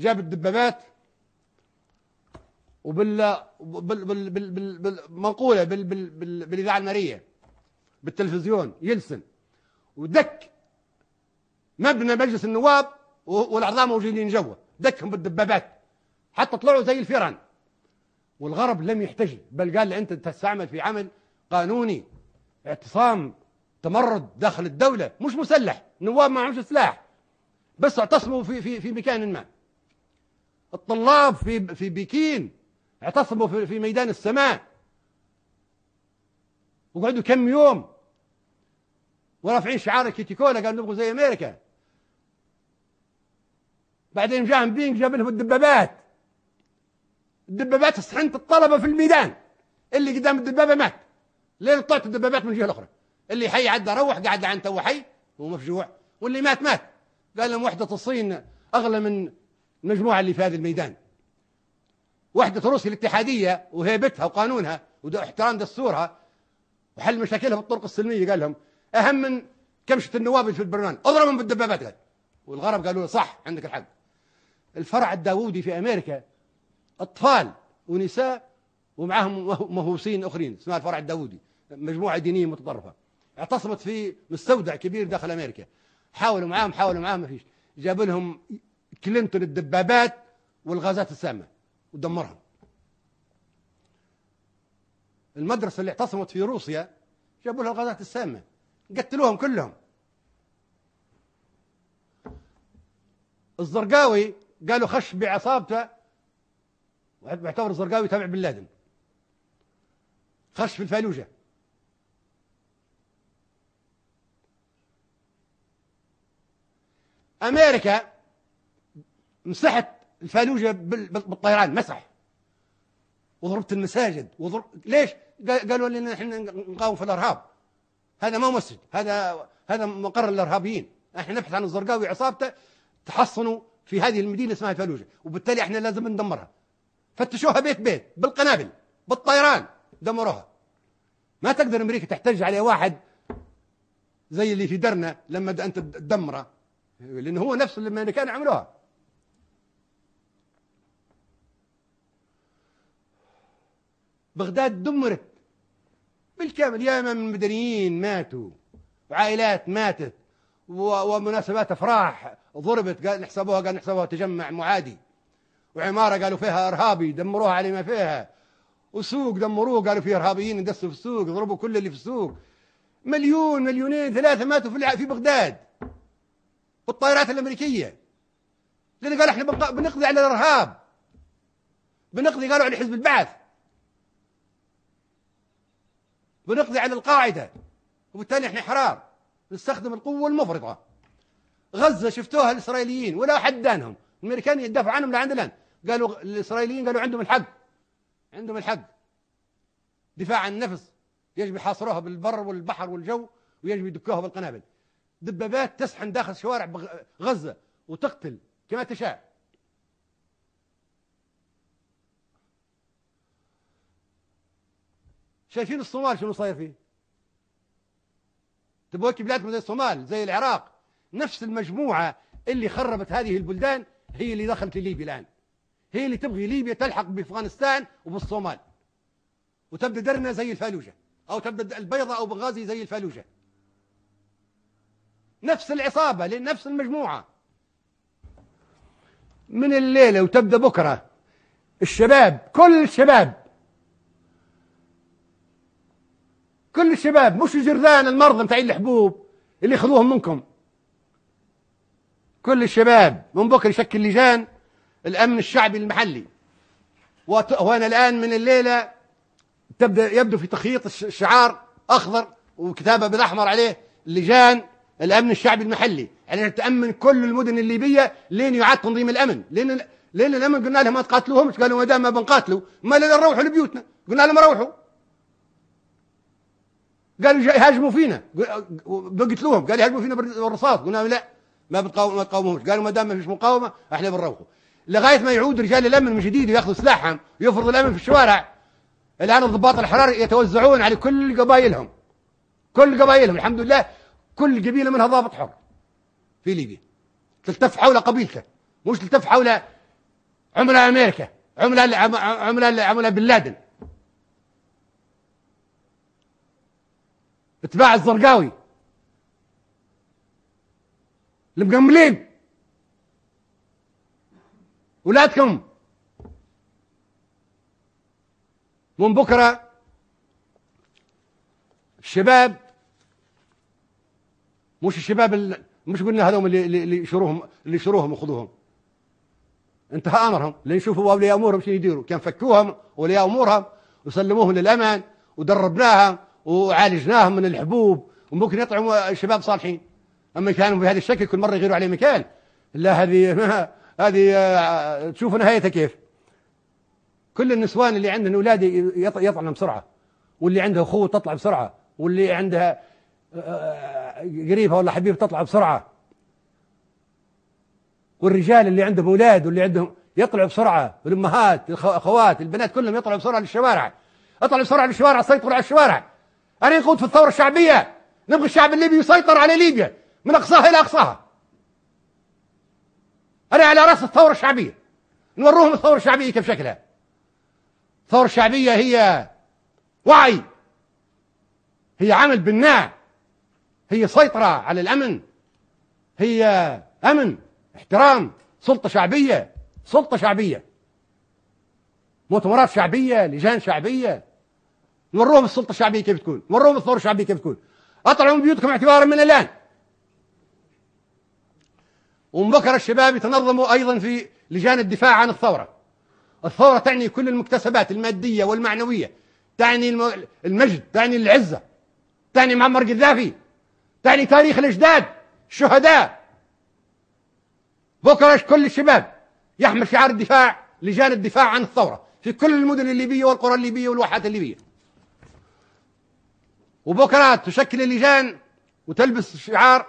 جاب الدبابات وبال بال بال بال بال بالمنقولة بال بال بال بالإذاعة المرية بالتلفزيون يلسن ودك مبنى مجلس النواب والأعضاء موجودين جوا دكهم بالدبابات حتى طلعوا زي الفيران والغرب لم يحتج بل قال أنت تستعمل في عمل قانوني اعتصام تمرد داخل الدولة مش مسلح نواب ما معهمش سلاح بس اعتصموا في في في مكان ما الطلاب في في بكين اعتصموا في, ميدان السماء وقعدوا كم يوم ورافعين شعار كيتيكولا قالوا نبغوا زي امريكا بعدين جاهم بينج جاب لهم الدبابات الدبابات صحنت الطلبه في الميدان اللي قدام الدبابه مات لين طلعت الدبابات من الجهه الاخرى اللي حي عدى روح قعد عن تو حي ومفجوع واللي مات مات قال لهم وحده الصين اغلى من المجموعة اللي في هذا الميدان وحدة روسيا الاتحادية وهيبتها وقانونها واحترام دستورها وحل مشاكلها بالطرق السلمية قال لهم أهم من كمشة النواب في البرلمان اضربهم بالدبابات قال والغرب قالوا له صح عندك الحق الفرع الداوودي في أمريكا أطفال ونساء ومعهم مهووسين آخرين اسمها الفرع الداوودي مجموعة دينية متطرفة اعتصمت في مستودع كبير داخل أمريكا حاولوا معاهم حاولوا معاهم ما فيش جاب لهم كلينتون الدبابات والغازات السامه ودمرهم المدرسه اللي اعتصمت في روسيا جابوا لها الغازات السامه قتلوهم كلهم الزرقاوي قالوا خش بعصابته ويعتبر الزرقاوي تابع بن لادن خش في الفالوجه امريكا مسحت الفالوجة بالطيران مسح وضربت المساجد وضرب ليش قالوا لنا احنا نقاوم في الارهاب هذا ما مسجد هذا هذا مقر الارهابيين احنا نبحث عن الزرقاوي وعصابته تحصنوا في هذه المدينه اسمها الفالوجه وبالتالي احنا لازم ندمرها فتشوها بيت بيت بالقنابل بالطيران دمروها ما تقدر امريكا تحتج على واحد زي اللي في درنا لما انت تدمره لانه هو نفس اللي الامريكان عملوها بغداد دمرت بالكامل يا من مدنيين ماتوا وعائلات ماتت ومناسبات افراح ضربت قال نحسبوها قال نحسبوها تجمع معادي وعماره قالوا فيها ارهابي دمروها على ما فيها وسوق دمروه قالوا فيه ارهابيين اندسوا في السوق ضربوا كل اللي في السوق مليون مليونين ثلاثه ماتوا في في بغداد والطائرات الامريكيه لان قال احنا بنقضي على الارهاب بنقضي قالوا على حزب البعث ونقضي على القاعدة وبالتالي احنا حرار نستخدم القوة المفرطة غزة شفتوها الإسرائيليين ولا حد دانهم الأمريكان يدافعوا عنهم لعند الآن قالوا الإسرائيليين قالوا عندهم الحق عندهم الحق دفاع عن النفس يجب يحاصروها بالبر والبحر والجو ويجب يدكوها بالقنابل دبابات تسحن داخل شوارع غزة وتقتل كما تشاء شايفين الصومال شنو صاير فيه تبغوا بلاد زي الصومال زي العراق نفس المجموعة اللي خربت هذه البلدان هي اللي دخلت ليبيا الآن هي اللي تبغي ليبيا تلحق بأفغانستان وبالصومال وتبدأ درنا زي الفالوجة أو تبدأ البيضة أو بغازي زي الفالوجة نفس العصابة لنفس المجموعة من الليلة وتبدأ بكرة الشباب كل الشباب كل الشباب مش جرذان المرضى متاعين الحبوب اللي خذوهم منكم كل الشباب من بكره يشكل لجان الامن الشعبي المحلي وانا الان من الليله تبدا يبدو في تخييط الشعار اخضر وكتابه بالاحمر عليه لجان الامن الشعبي المحلي يعني تامن كل المدن الليبيه لين يعاد تنظيم الامن لين لين الامن قلنا لهم ما تقاتلوهمش قالوا ما دام ما بنقاتلوا ما لنا نروحوا لبيوتنا قلنا لهم روحوا قالوا هاجموا فينا بقتلوهم قال يهاجموا فينا بالرصاص قلنا لا ما بتقاوم ما قالوا ما دام ما فيش مقاومه احنا بنروحوا لغايه ما يعود رجال الامن من جديد وياخذوا سلاحهم ويفرضوا الامن في الشوارع الان الضباط الحرار يتوزعون على كل قبائلهم كل قبائلهم الحمد لله كل قبيله منها ضابط حر في ليبيا تلتف حول قبيلته مش تلتف حول عملاء امريكا عملاء عملاء عملاء بن لادن اتباع الزرقاوي المقملين ولادكم من بكره الشباب مش الشباب اللي مش قلنا هذول اللي اللي يشروهم اللي يشروهم وخذوهم انتهى امرهم اللي يشوفوا اولياء امورهم شنو يديروا كان فكوهم اولياء امورهم وسلموهم للامان ودربناها وعالجناهم من الحبوب وممكن يطعموا شباب صالحين أما كانوا بهذا الشكل كل مرة يغيروا عليه مكان لا هذه ما *laughs* هذه آه، تشوفوا نهايتها كيف كل النسوان اللي عندهن أولاد يطعن بسرعة واللي عنده أخوه تطلع بسرعة واللي عندها آه، قريبها ولا حبيب تطلع بسرعة والرجال اللي عندهم أولاد واللي عندهم يطلعوا بسرعة الأمهات الأخوات البنات كلهم يطلعوا بسرعة للشوارع اطلعوا بسرعة للشوارع سيطروا على الشوارع أنا يقود في الثورة الشعبية نبغي الشعب الليبي يسيطر على ليبيا من أقصاها إلى أقصاها أنا على رأس الثورة الشعبية نوروهم الثورة الشعبية كيف شكلها الثورة الشعبية هي وعي هي عمل بناء هي سيطرة على الأمن هي أمن احترام سلطة شعبية سلطة شعبية مؤتمرات شعبية لجان شعبية وروهم السلطه الشعبيه كيف تكون وروهم الثوره الشعبيه كيف تكون اطلعوا من بيوتكم اعتبارا من الان ومن بكره الشباب يتنظموا ايضا في لجان الدفاع عن الثوره الثوره تعني كل المكتسبات الماديه والمعنويه تعني المجد تعني العزه تعني معمر قذافي تعني تاريخ الاجداد الشهداء بكره كل الشباب يحمل شعار الدفاع لجان الدفاع عن الثوره في كل المدن الليبيه والقرى الليبيه والواحات الليبيه وبكره تشكل اللجان وتلبس شعار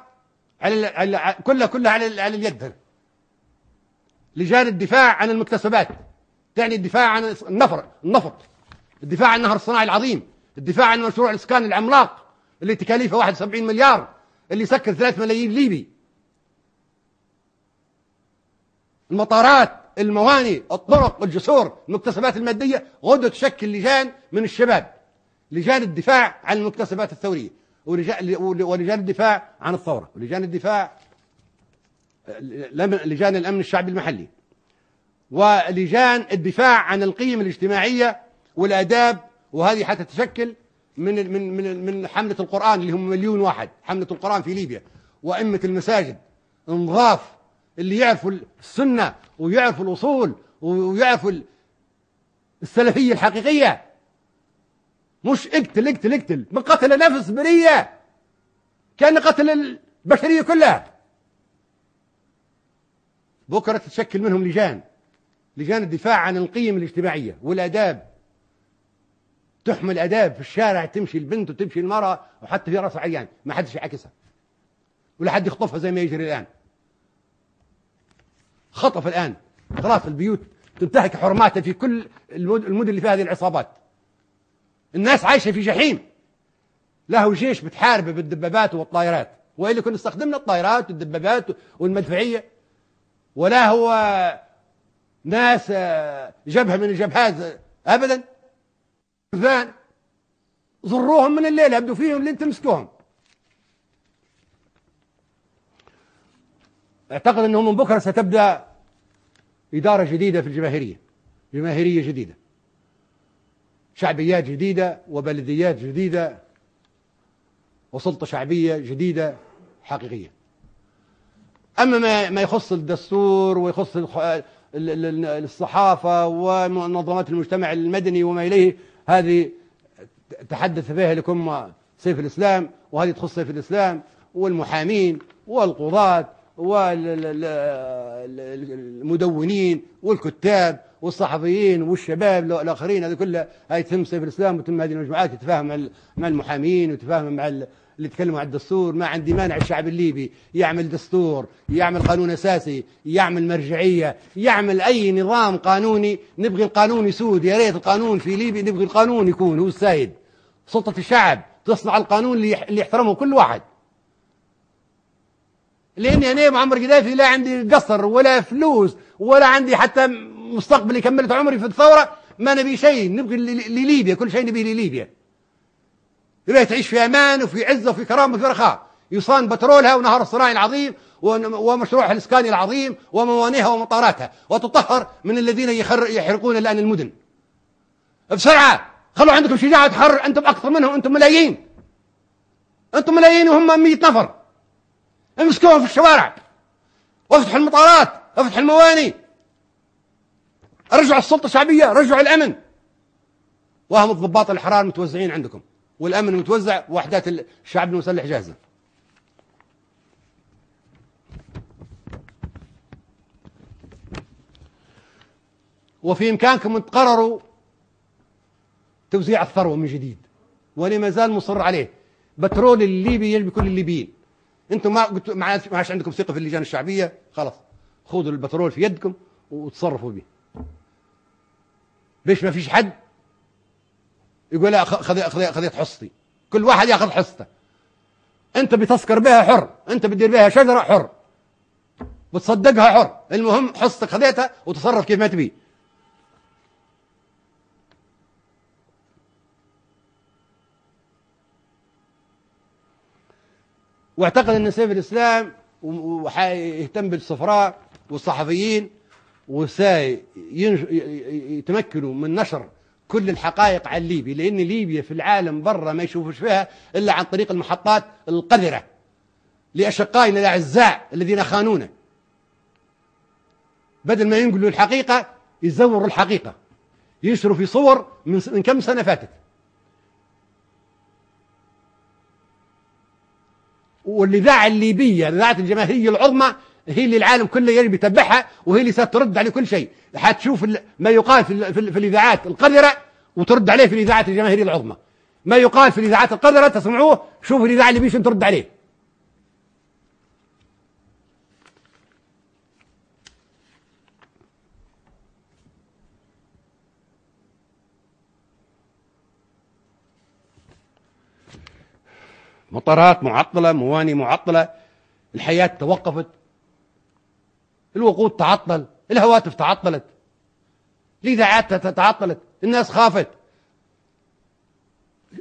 على على كلها كلها على على اليد هنا لجان الدفاع عن المكتسبات تعني الدفاع عن النفر النفط الدفاع عن النهر الصناعي العظيم الدفاع عن مشروع الاسكان العملاق اللي تكاليفه 71 مليار اللي سكر 3 ملايين ليبي المطارات المواني الطرق الجسور المكتسبات الماديه غدوه تشكل لجان من الشباب لجان الدفاع عن المكتسبات الثورية ولجان الدفاع عن الثورة ولجان الدفاع لجان الأمن الشعبي المحلي ولجان الدفاع عن القيم الاجتماعية والآداب وهذه حتتشكل من من من من حملة القرآن اللي هم مليون واحد حملة القرآن في ليبيا وأئمة المساجد انضاف اللي يعرفوا السنة ويعرفوا الأصول ويعرفوا السلفية الحقيقية مش اقتل اقتل اقتل من قتل نفس برية كان قتل البشرية كلها بكرة تتشكل منهم لجان لجان الدفاع عن القيم الاجتماعية والأداب تحمل أداب في الشارع تمشي البنت وتمشي المرأة وحتى في رأس عيان ما حدش يعكسها ولا حد يخطفها زي ما يجري الآن خطف الآن خلاص البيوت تنتهك حرماتها في كل المدن اللي فيها هذه العصابات الناس عايشة في جحيم له جيش بتحاربه بالدبابات والطائرات وإلا كنا استخدمنا الطائرات والدبابات والمدفعية ولا هو ناس آه، جبهة من الجبهات آه، أبدا ذان ضروهم من الليل أبدوا فيهم لين تمسكوهم أعتقد أنه من بكرة ستبدأ إدارة جديدة في الجماهيرية جماهيرية جديدة شعبيات جديدة وبلديات جديدة وسلطة شعبية جديدة حقيقية أما ما يخص الدستور ويخص الصحافة ومنظمات المجتمع المدني وما إليه هذه تحدث فيها لكم سيف الإسلام وهذه تخص سيف الإسلام والمحامين والقضاة والمدونين والكتاب والصحفيين والشباب الآخرين هذه كلها هاي تتم سيف الإسلام وتم هذه المجموعات تتفاهم مع المحامين وتتفاهم مع اللي يتكلموا عن الدستور ما عندي مانع الشعب الليبي يعمل دستور يعمل قانون أساسي يعمل مرجعية يعمل أي نظام قانوني نبغي القانون يسود يا ريت القانون في ليبيا نبغي القانون يكون هو السيد سلطة الشعب تصنع القانون اللي يحترمه كل واحد لاني انا معمر قذافي لا عندي قصر ولا فلوس ولا عندي حتى مستقبلي كملت عمري في الثوره ما نبي شيء نبقى لليبيا كل شيء نبيه لليبيا يبقى تعيش في امان وفي عزه وفي كرامه وفي رخاء يصان بترولها ونهر الصناعي العظيم ومشروعها الاسكاني العظيم وموانئها ومطاراتها وتطهر من الذين يخر يحرقون الان المدن بسرعه خلوا عندكم شجاعه تحرر انتم اكثر منهم انتم ملايين انتم ملايين وهم 100 نفر امسكوهم في الشوارع وافتحوا المطارات افتحوا المواني رجعوا السلطة الشعبية رجعوا الأمن وهم الضباط الحرار متوزعين عندكم والأمن متوزع وحدات الشعب المسلح جاهزة وفي إمكانكم أن تقرروا توزيع الثروة من جديد وأنا ما زال مصر عليه بترول الليبي يجب كل الليبيين انتم ما قلتوا ما عادش عندكم ثقه في اللجان الشعبيه خلاص خذوا البترول في يدكم وتصرفوا به ليش ما فيش حد يقول لا خذ خذ خذيت حصتي كل واحد ياخذ حصته انت بتسكر بها حر انت بتدير بها شجره حر بتصدقها حر المهم حصتك خذيتها وتصرف كيف ما تبي واعتقد ان سيف الاسلام وهيهتم بالسفراء والصحفيين يتمكنوا من نشر كل الحقائق عن ليبيا لان ليبيا في العالم برا ما يشوفوش فيها الا عن طريق المحطات القذره لاشقائنا الاعزاء الذين خانونا بدل ما ينقلوا الحقيقه يزوروا الحقيقه ينشروا في صور من كم سنه فاتت والاذاعه الليبيه الاذاعه الجماهيريه العظمى هي اللي العالم كله يجب يتبعها وهي اللي سترد على كل شيء حتشوف ما يقال في, في, في الاذاعات القذره وترد عليه في الاذاعات الجماهيريه العظمى ما يقال في الاذاعات القذره تسمعوه شوف الاذاعه الليبيه شو ترد عليه مطارات معطلة مواني معطلة الحياة توقفت الوقود تعطل الهواتف تعطلت الإذاعات تعطلت الناس خافت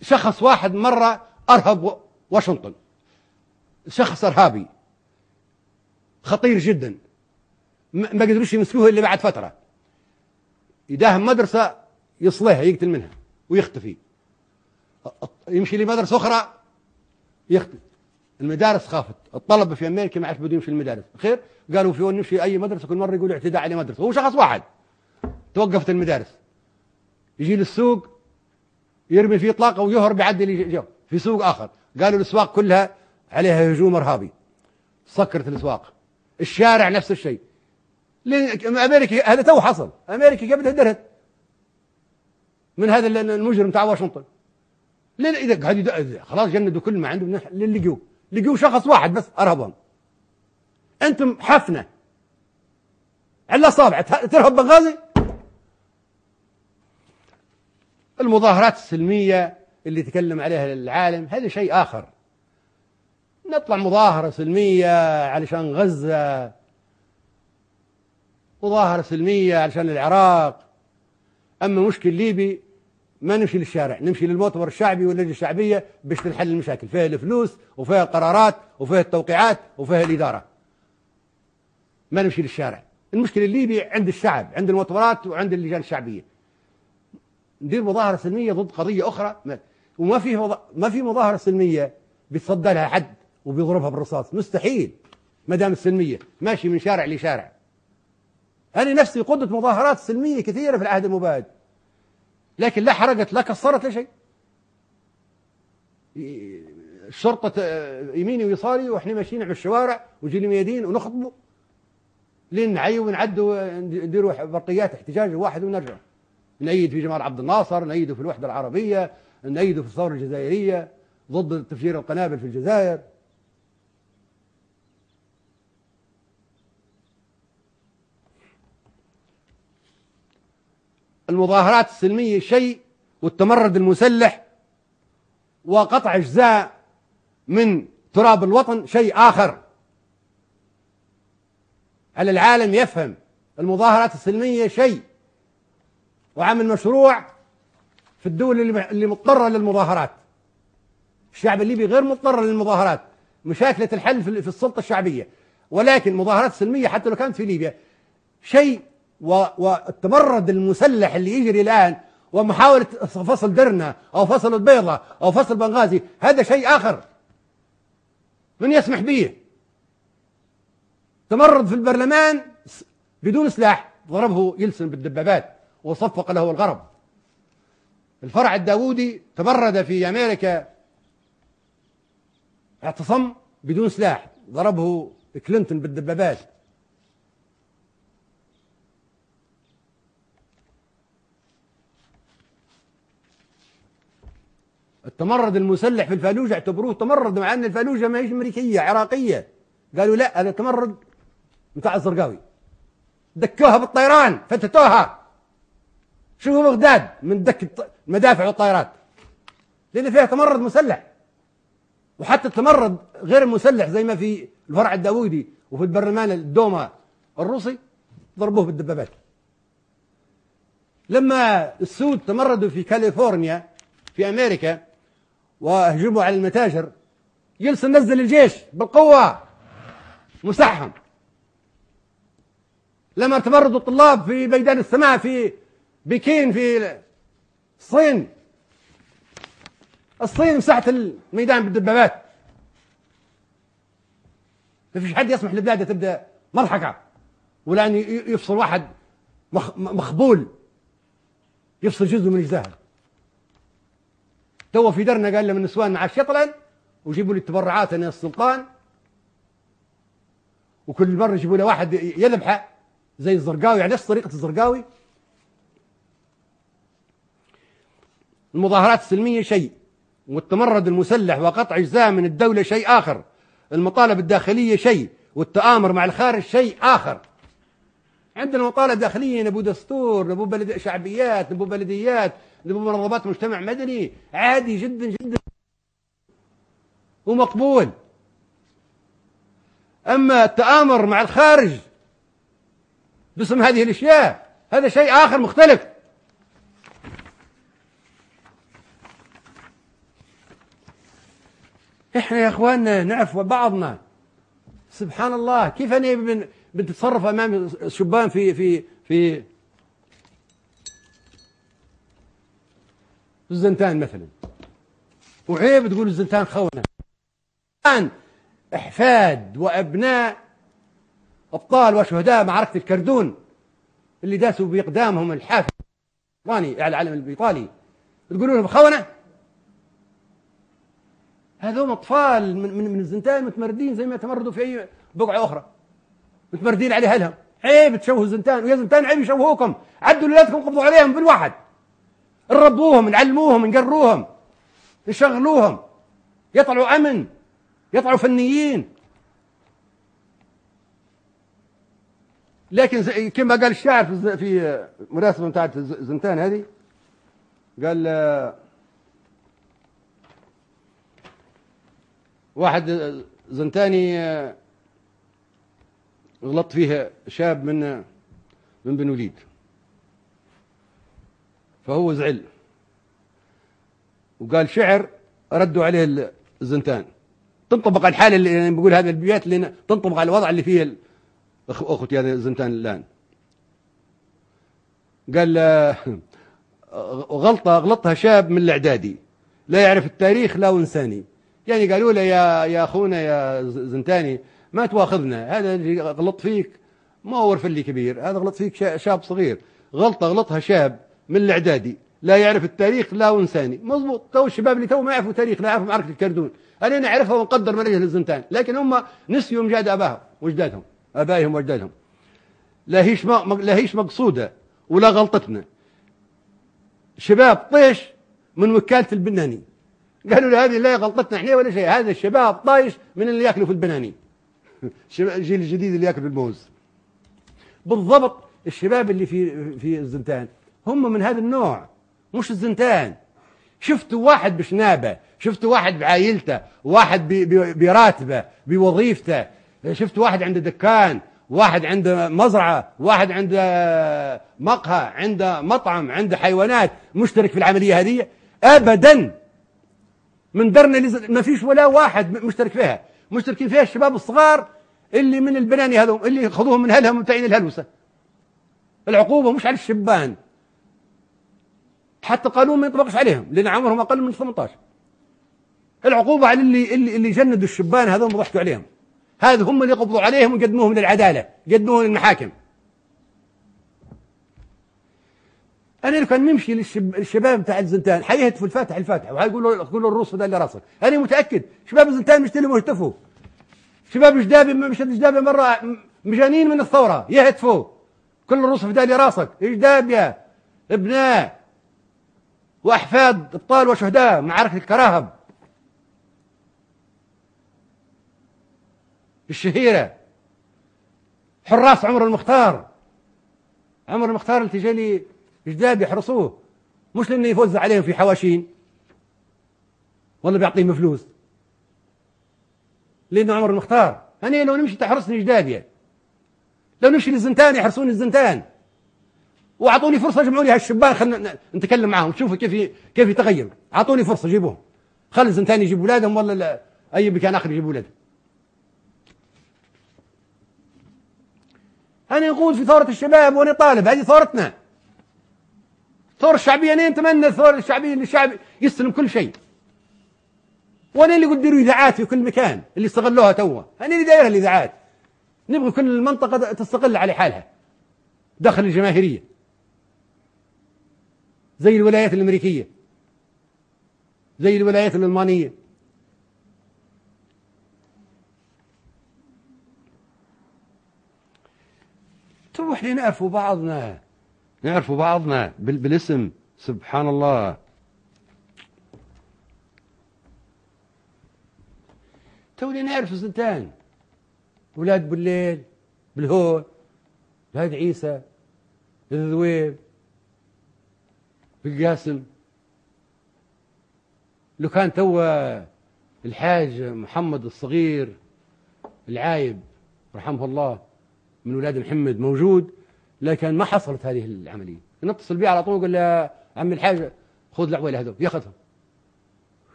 شخص واحد مرة أرهب واشنطن شخص إرهابي خطير جدا ما قدروش يمسكوه إلا بعد فترة يداهم مدرسة يصليها يقتل منها ويختفي يمشي لمدرسة أخرى يختم المدارس خافت الطلبه في امريكا ما عاد بدون في المدارس خير قالوا في نمشي اي مدرسه كل مره يقولوا اعتداء على مدرسه هو شخص واحد توقفت المدارس يجي للسوق يرمي فيه اطلاقه ويهرب بيعدل جو في سوق اخر قالوا الاسواق كلها عليها هجوم ارهابي سكرت الاسواق الشارع نفس الشيء امريكا هذا تو حصل امريكا قبلها درت من هذا المجرم تاع واشنطن لا إذا قعدوا خلاص جندوا كل ما عندهم اللي لقوا لقوا شخص واحد بس أرهبهم أنتم حفنة على صابعة ترهب بنغازي المظاهرات السلمية اللي تكلم عليها العالم هذا شيء آخر نطلع مظاهرة سلمية علشان غزة مظاهرة سلمية علشان العراق أما مشكل ليبي ما نمشي للشارع نمشي للمؤتمر الشعبي واللجنه الشعبيه باش نحل المشاكل فيها الفلوس وفيها القرارات وفيها التوقيعات وفيها الاداره ما نمشي للشارع المشكله الليبي عند الشعب عند المؤتمرات وعند اللجان الشعبيه ندير مظاهره سلميه ضد قضيه اخرى وما في ما في مظاهره سلميه بيتصدى لها حد وبيضربها بالرصاص مستحيل ما دام السلميه ماشي من شارع لشارع هذه نفسي قدت مظاهرات سلميه كثيره في العهد المبادئ لكن لا حرجت لا كسرت لا شيء الشرطة آه، يميني ويصاري واحنا ماشيين على الشوارع وجيل ميادين ونخطبوا لين نعيوا ونعدوا نديروا برقيات احتجاج واحد ونرجع نأيد في جمال عبد الناصر نأيده في الوحدة العربية نأيده في الثورة الجزائرية ضد تفجير القنابل في الجزائر المظاهرات السلمية شيء والتمرد المسلح وقطع أجزاء من تراب الوطن شيء آخر على العالم يفهم المظاهرات السلمية شيء وعمل مشروع في الدول اللي مضطرة للمظاهرات الشعب الليبي غير مضطر للمظاهرات مشاكلة الحل في السلطة الشعبية ولكن مظاهرات سلمية حتى لو كانت في ليبيا شيء والتمرد المسلح اللي يجري الآن ومحاولة فصل درنا أو فصل البيضة أو فصل بنغازي هذا شيء آخر من يسمح به تمرد في البرلمان بدون سلاح ضربه يلسن بالدبابات وصفق له الغرب الفرع الداوودي تمرد في أمريكا اعتصم بدون سلاح ضربه كلينتون بالدبابات التمرد المسلح في الفالوجة اعتبروه تمرد مع أن الفالوجة ما هيش أمريكية عراقية قالوا لا هذا تمرد بتاع الزرقاوي دكوها بالطيران فتتوها شوفوا بغداد من دك المدافع والطائرات لأن فيها تمرد مسلح وحتى التمرد غير المسلح زي ما في الفرع الداوودي وفي البرلمان الدوما الروسي ضربوه بالدبابات لما السود تمردوا في كاليفورنيا في أمريكا واهجموا على المتاجر جلس نزل الجيش بالقوة مسحهم لما تمردوا الطلاب في ميدان السماء في بكين في الصين الصين مسحت الميدان بالدبابات ما فيش حد يسمح لبلاده تبدا مضحكه ولا ان يفصل واحد مخبول يفصل جزء من اجزائها تو في درنا قال لهم النسوان مع الشطلن وجيبوا لي التبرعات انا السلطان وكل مره يجيبوا له واحد يذبحه زي الزرقاوي علاش يعني طريقه الزرقاوي المظاهرات السلميه شيء والتمرد المسلح وقطع اجزاء من الدوله شيء اخر المطالب الداخليه شيء والتآمر مع الخارج شيء آخر عندنا مطالب داخلية نبو دستور نبو بلد شعبيات نبو بلديات بمنظمات مجتمع مدني عادي جدا جدا ومقبول أما التآمر مع الخارج باسم هذه الأشياء هذا شيء آخر مختلف احنا يا اخواننا نعرف بعضنا سبحان الله كيف انا بنتصرف امام شبان في في في الزنتان مثلا وعيب تقول الزنتان خونه الآن أحفاد وأبناء أبطال وشهداء معركة الكردون اللي داسوا بإقدامهم الحافل الإيراني على العلم الإيطالي تقولوا لهم خونة هذوم أطفال من, من, من الزنتان متمردين زي ما تمردوا في أي بقعة أخرى متمردين عليها لهم عيب تشوهوا الزنتان ويا زنتان عيب يشوهوكم عدوا لولادكم قبضوا عليهم بالواحد نربوهم نعلموهم نقروهم نشغلوهم يطلعوا أمن يطلعوا فنيين لكن كما قال الشاعر في مناسبة بتاعت الزنتان هذه قال واحد زنتاني آه، غلط فيه شاب من آه، من بن وليد فهو زعل وقال شعر ردوا عليه الزنتان تنطبق الحالة اللي يعني بقول هذا البيات اللي تنطبق على الوضع اللي فيه اختي هذا الزنتان الآن قال آه، غلطة غلطها شاب من الإعدادي لا يعرف التاريخ لا إنساني يعني قالوا له يا يا أخونا يا زنتاني ما تواخذنا هذا اللي غلط فيك ما هو اللي كبير هذا غلط فيك شاب صغير غلطة غلطها شاب من الاعدادي لا يعرف التاريخ لا انساني مضبوط تو الشباب اللي تو ما يعرفوا تاريخ لا يعرفوا معركه الكردون انا نعرفها ونقدر من اجل الزنتان لكن هم نسيوا مجاد اباهم واجدادهم ابائهم واجدادهم لا هيش ما لا هيش مقصوده ولا غلطتنا شباب طيش من وكاله البناني قالوا له هذه لا غلطتنا احنا ولا شيء هذا الشباب طايش من اللي ياكلوا في البناني *laughs* الجيل الجديد اللي ياكل الموز بالضبط الشباب اللي في في الزنتان هم من هذا النوع مش الزنتان شفتوا واحد بشنابه شفتوا واحد بعائلته واحد براتبه بوظيفته شفتوا واحد عنده دكان واحد عنده مزرعة واحد عنده مقهى عنده مطعم عنده حيوانات مشترك في العملية هذه أبدا من درنا ما فيش ولا واحد مشترك فيها مشتركين فيها الشباب الصغار اللي من البناني هذو اللي خذوهم من هلهم ومتعين الهلوسة العقوبة مش على الشبان حتى القانون ما ينطبقش عليهم لأن عمرهم أقل من 18 العقوبة على اللي اللي, اللي جندوا الشبان هذول وضحكوا عليهم هذا هم اللي يقبضوا عليهم ويقدموهم للعدالة يقدموهم للمحاكم أنا لو كان نمشي للشباب بتاع الزنتان حيهتفوا الفاتح الفاتح وحيقولوا له الروس ده اللي راسك أنا متأكد شباب الزنتان مش تلموا يهتفوا شباب جدابي مش جدابي مرة مجانين من الثورة يهتفوا كل الروس في دالي راسك جدابيا ابناء وأحفاد أبطال وشهداء معركة الكراهب الشهيرة حراس عمر المختار عمر المختار اللي تجاني جداد يحرسوه مش لأنه يفوز عليهم في حواشين ولا بيعطيهم فلوس لأنه عمر المختار أنا لو نمشي تحرسني جدابية لو نمشي للزنتان يحرسوني الزنتان واعطوني فرصه جمعوا لي هالشبان خلينا نتكلم معاهم شوفوا كيف كيف يتغيروا اعطوني فرصه جيبوهم خلص ثاني يجيب اولادهم ولا لا اي مكان اخر يجيب اولادهم انا نقول في ثوره الشباب وانا طالب هذه ثورتنا الثوره الشعبيه انا نتمنى الثوره الشعبيه الشعب يستلم كل شيء وانا اللي قلت ديروا اذاعات في كل مكان اللي استغلوها توا انا اللي دايرها الاذاعات نبغى كل المنطقه تستقل على حالها داخل الجماهيريه زي الولايات الأمريكية زي الولايات الألمانية تروح نعرفوا بعضنا نعرفوا بعضنا بالاسم سبحان الله تولي نعرف سنتان ولاد بالليل بالهول لهاد عيسى الذويب بالقاسم لو كان توا الحاج محمد الصغير العايب رحمه الله من ولاد محمد موجود لكن ما حصلت هذه العملية نتصل به على طول يقول له عم الحاج خذ العويلة هذول ياخذهم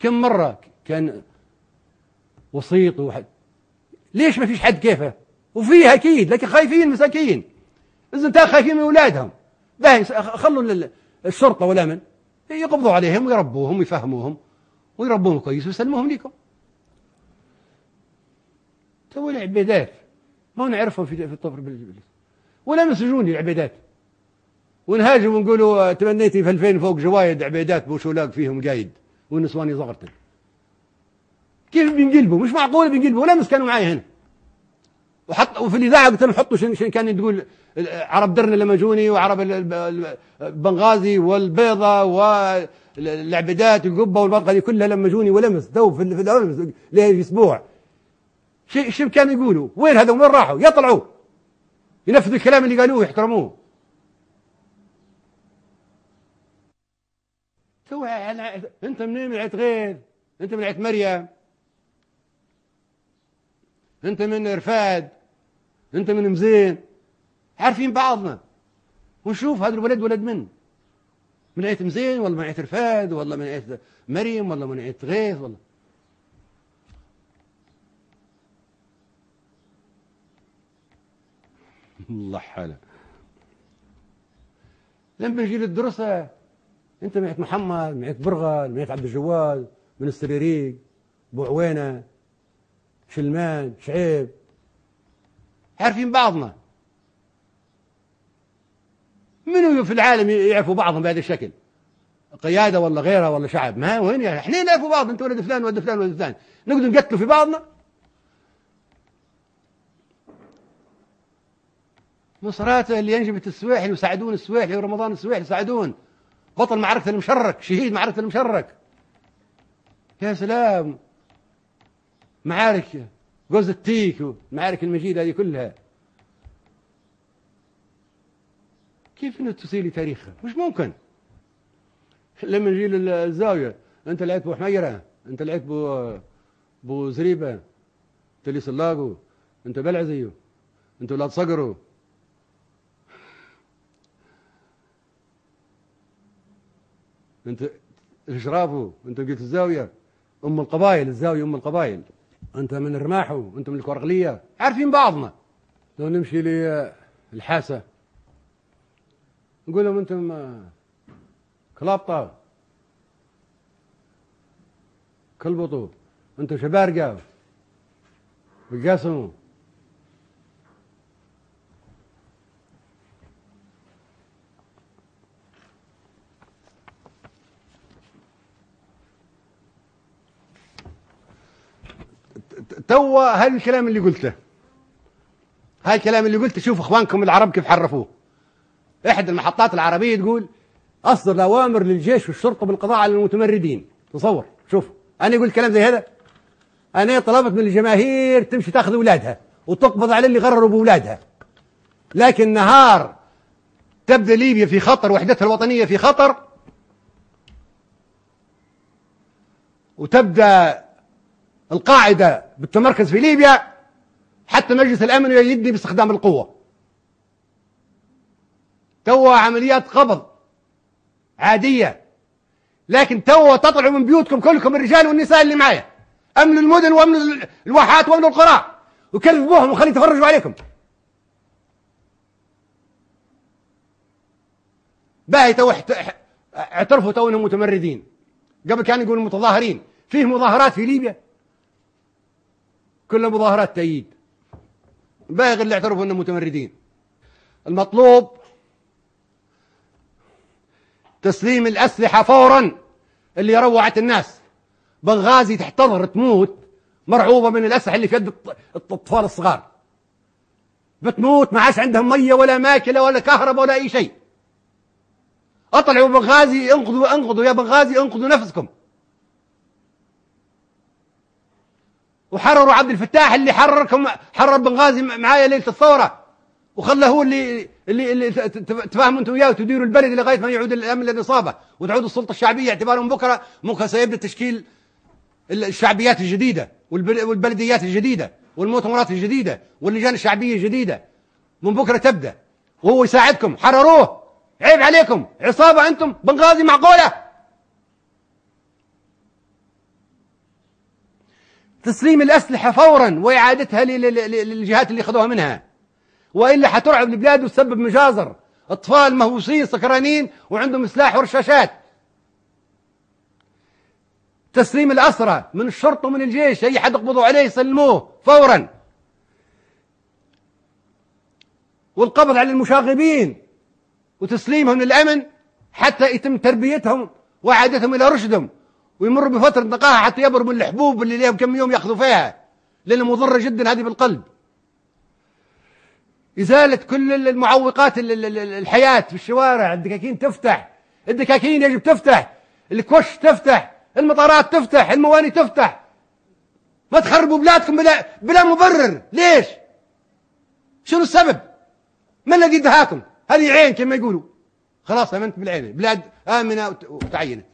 كم مرة كان وسيط وحد ليش ما فيش حد كيفه وفيها أكيد لكن خايفين مساكين إذا انت خايفين من أولادهم باهي خلوا الشرطة ولا من يقبضوا عليهم ويربوهم ويفهموهم ويربوهم كويس ويسلموهم لكم تو العبادات ما نعرفهم في الطفر بالجبلس ولا من سجون العبادات ونهاجم ونقولوا آه، تمنيتي في الفين فوق جوايد عبادات بوشولاق فيهم قايد ونسواني زغرتن كيف بينقلبوا مش معقول بينقلبوا ولا مس كانوا معايا هنا وحط وفي الاذاعه قلت لهم حطوا شنو شن كان تقول عرب درنا المجوني وعرب بنغازي والبيضه والعبدات القبه والبطقه دي كلها لمجوني ولمس تو في الامس ليه اسبوع شو كانوا يقولوا وين هذا وين راحوا يطلعوا ينفذوا الكلام اللي قالوه يحترموه تو انت منين من عيت غير انت من عيت مريم أنت من رفاد أنت من مزين عارفين بعضنا ونشوف هذا الولد ولد من من عيت مزين ولا من عيت رفاد ولا من عيت مريم ولا من عيت غيث ولا الله حالك لما يجي للدرسة انت معك محمد معك برغل معك عبد الجواد من السريريق بوعوينه شلمان شعيب عارفين بعضنا منو في العالم يعرفوا بعضهم بهذا الشكل قياده ولا غيرها ولا شعب ما وين يعني احنا نعرفوا بعض انت ولد فلان ولد فلان ولد فلان نقدر نقتلوا في بعضنا نصرات اللي ينجبت السواحل ويساعدون السواحل ورمضان السواحل يساعدون بطل معركة المشرك شهيد معركة المشرك يا سلام معارك جوز التيك ومعارك المجيدة هذه كلها كيف انه تسيلي تاريخها مش ممكن لما نجي للزاوية أنت لعبت بحميرة أنت لعبت بو, بو زريبة أنت اللي صلاقو أنت بلعزيو أنت ولاد صقرو أنت شرافو أنت قلت الزاوية أم القبائل الزاوية أم القبائل أنت من رماحو أنت من الكرغلية عارفين بعضنا لو نمشي للحاسة نقول لهم أنتم آه، كلابطة كلبطوا أنتم شبارقة بقاسموا تو هل الكلام اللي قلته هاي الكلام اللي قلته شوف اخوانكم العرب كيف حرفوه احدى المحطات العربيه تقول اصدر اوامر للجيش والشرطه بالقضاء على المتمردين تصور شوف انا اقول كلام زي هذا انا طلبت من الجماهير تمشي تاخذ اولادها وتقبض على اللي غرروا باولادها لكن نهار تبدا ليبيا في خطر وحدتها الوطنيه في خطر وتبدا القاعدة بالتمركز في ليبيا حتى مجلس الأمن يؤيدني باستخدام القوة توا عمليات قبض عادية لكن توا تطلعوا من بيوتكم كلكم الرجال والنساء اللي معايا أمن المدن وأمن الواحات وأمن القرى وكذبوهم وخلي يتفرجوا عليكم باهي تو اعترفوا تو انهم متمردين قبل كانوا يقولوا متظاهرين فيه مظاهرات في ليبيا كلها مظاهرات تأييد باقي اللي اعترفوا انهم متمردين المطلوب تسليم الأسلحة فورا اللي روعت الناس بنغازي تحتضر تموت مرعوبة من الأسلحة اللي في يد الأطفال الصغار بتموت ما عادش عندهم مية ولا ماكلة ولا كهرباء ولا أي شيء أطلعوا بنغازي انقذوا انقذوا يا بنغازي انقذوا نفسكم وحرروا عبد الفتاح اللي حرركم حرر بنغازي معايا ليله الثوره وخلى هو اللي اللي, اللي تفاهموا انتم وياه وتديروا البلد لغايه ما يعود الامن للنصابه وتعود السلطه الشعبيه من بكره بكره سيبدا تشكيل الشعبيات الجديده والبلديات الجديده والمؤتمرات الجديده واللجان الشعبيه الجديده من بكره تبدا وهو يساعدكم حرروه عيب عليكم عصابه انتم بنغازي معقوله تسليم الأسلحة فورا وإعادتها للجهات اللي خذوها منها وإلا حترعب البلاد وتسبب مجازر أطفال مهووسين سكرانين وعندهم سلاح ورشاشات تسليم الأسرى من الشرطة ومن الجيش أي حد قبضوا عليه يسلموه فورا والقبض على المشاغبين وتسليمهم للأمن حتى يتم تربيتهم وعادتهم إلى رشدهم ويمر بفترة نقاهة حتى يبر من الحبوب اللي ليهم كم يوم يأخذوا فيها لأن مضرة جدا هذه بالقلب إزالة كل المعوقات الحياة في الشوارع الدكاكين تفتح الدكاكين يجب تفتح الكوش تفتح المطارات تفتح المواني تفتح ما تخربوا بلادكم بلا, بلا مبرر ليش شنو السبب ما الذي دهاكم هذه عين كما يقولوا خلاص آمنت بالعين بلاد آمنة وتعينت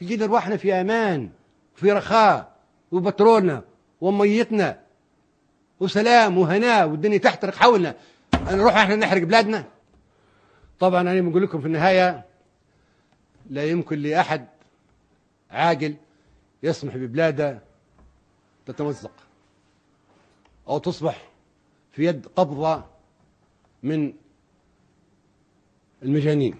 يجينا ارواحنا في امان وفي رخاء وبترولنا وميتنا وسلام وهناء والدنيا تحترق حولنا نروح احنا نحرق بلادنا طبعا انا بقول لكم في النهايه لا يمكن لاحد عاقل يسمح ببلاده تتمزق او تصبح في يد قبضه من المجانين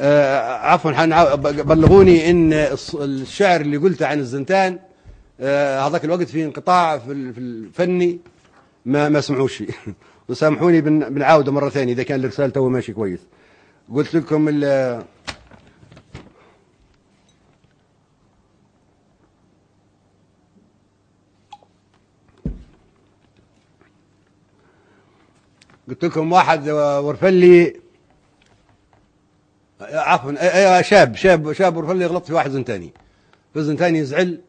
آه، عفوا حن بلغوني ان الشعر اللي قلته عن الزنتان آه، هذاك الوقت في انقطاع في الفني ما ما سمعوش *laughs* وسامحوني بنعاوده مره ثانيه اذا كان الارسال تو ماشي كويس قلت لكم ال قلت لكم واحد ورفلي عفوا شاب شاب شاب ورفله يغلط في واحد زنتاني فالزنتاني يزعل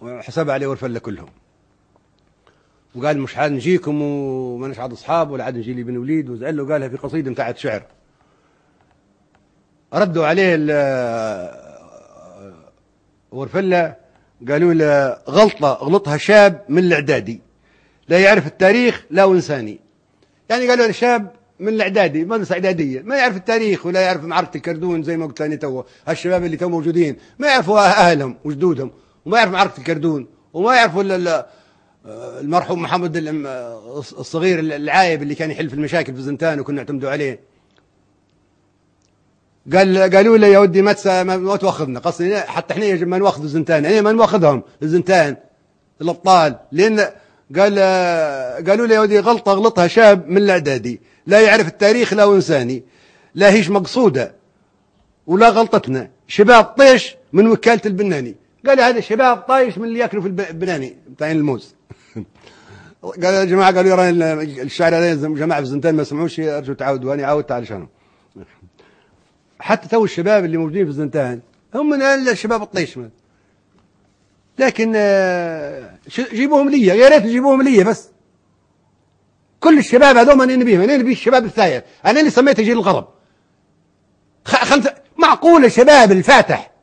وحسب عليه ورفله كلهم وقال مش عاد نجيكم نش عاد اصحاب ولا عاد نجي لي بن وليد وزعل وقالها في قصيده بتاعت شعر ردوا عليه ورفله قالوا له غلطه غلطها شاب من الاعدادي لا يعرف التاريخ لا انساني يعني قالوا الشاب من الاعدادي مدرسه اعداديه ما يعرف التاريخ ولا يعرف معركه الكردون زي ما قلت انا تو هالشباب اللي تو موجودين ما يعرفوا أه- اهلهم وجدودهم وما يعرف معركه الكردون وما يعرفوا المرحوم محمد الصغير العايب اللي كان يحل في المشاكل في الزنتان وكنا نعتمدوا عليه قال قالوا لي يا ودي ما ما تواخذنا قصدي حتى احنا يجب ما نواخذ الزنتان يعني ما نواخذهم الزنتان الابطال لان قال قالوا لي يا ودي غلطة غلطها شاب من الإعدادي لا يعرف التاريخ لا إنساني لا هيش مقصودة ولا غلطتنا شباب طيش من وكالة البناني قال هذا شباب طايش من اللي ياكلوا في البناني بتاعين الموز *laughs* قال يا جماعة قالوا راني الشعر هذا جماعة في الزنتان ما سمعوش أرجو تعاودوا أنا عاودت على علشانهم حتى تو الشباب اللي موجودين في الزنتان هم من الشباب الطيش من. لكن آه، جيبوهم لي يا ريت تجيبوهم لي بس كل الشباب هذوما انا نبيهم انا نبي الشباب الثاير انا اللي سميته جيل الغضب خلت معقول شباب الفاتح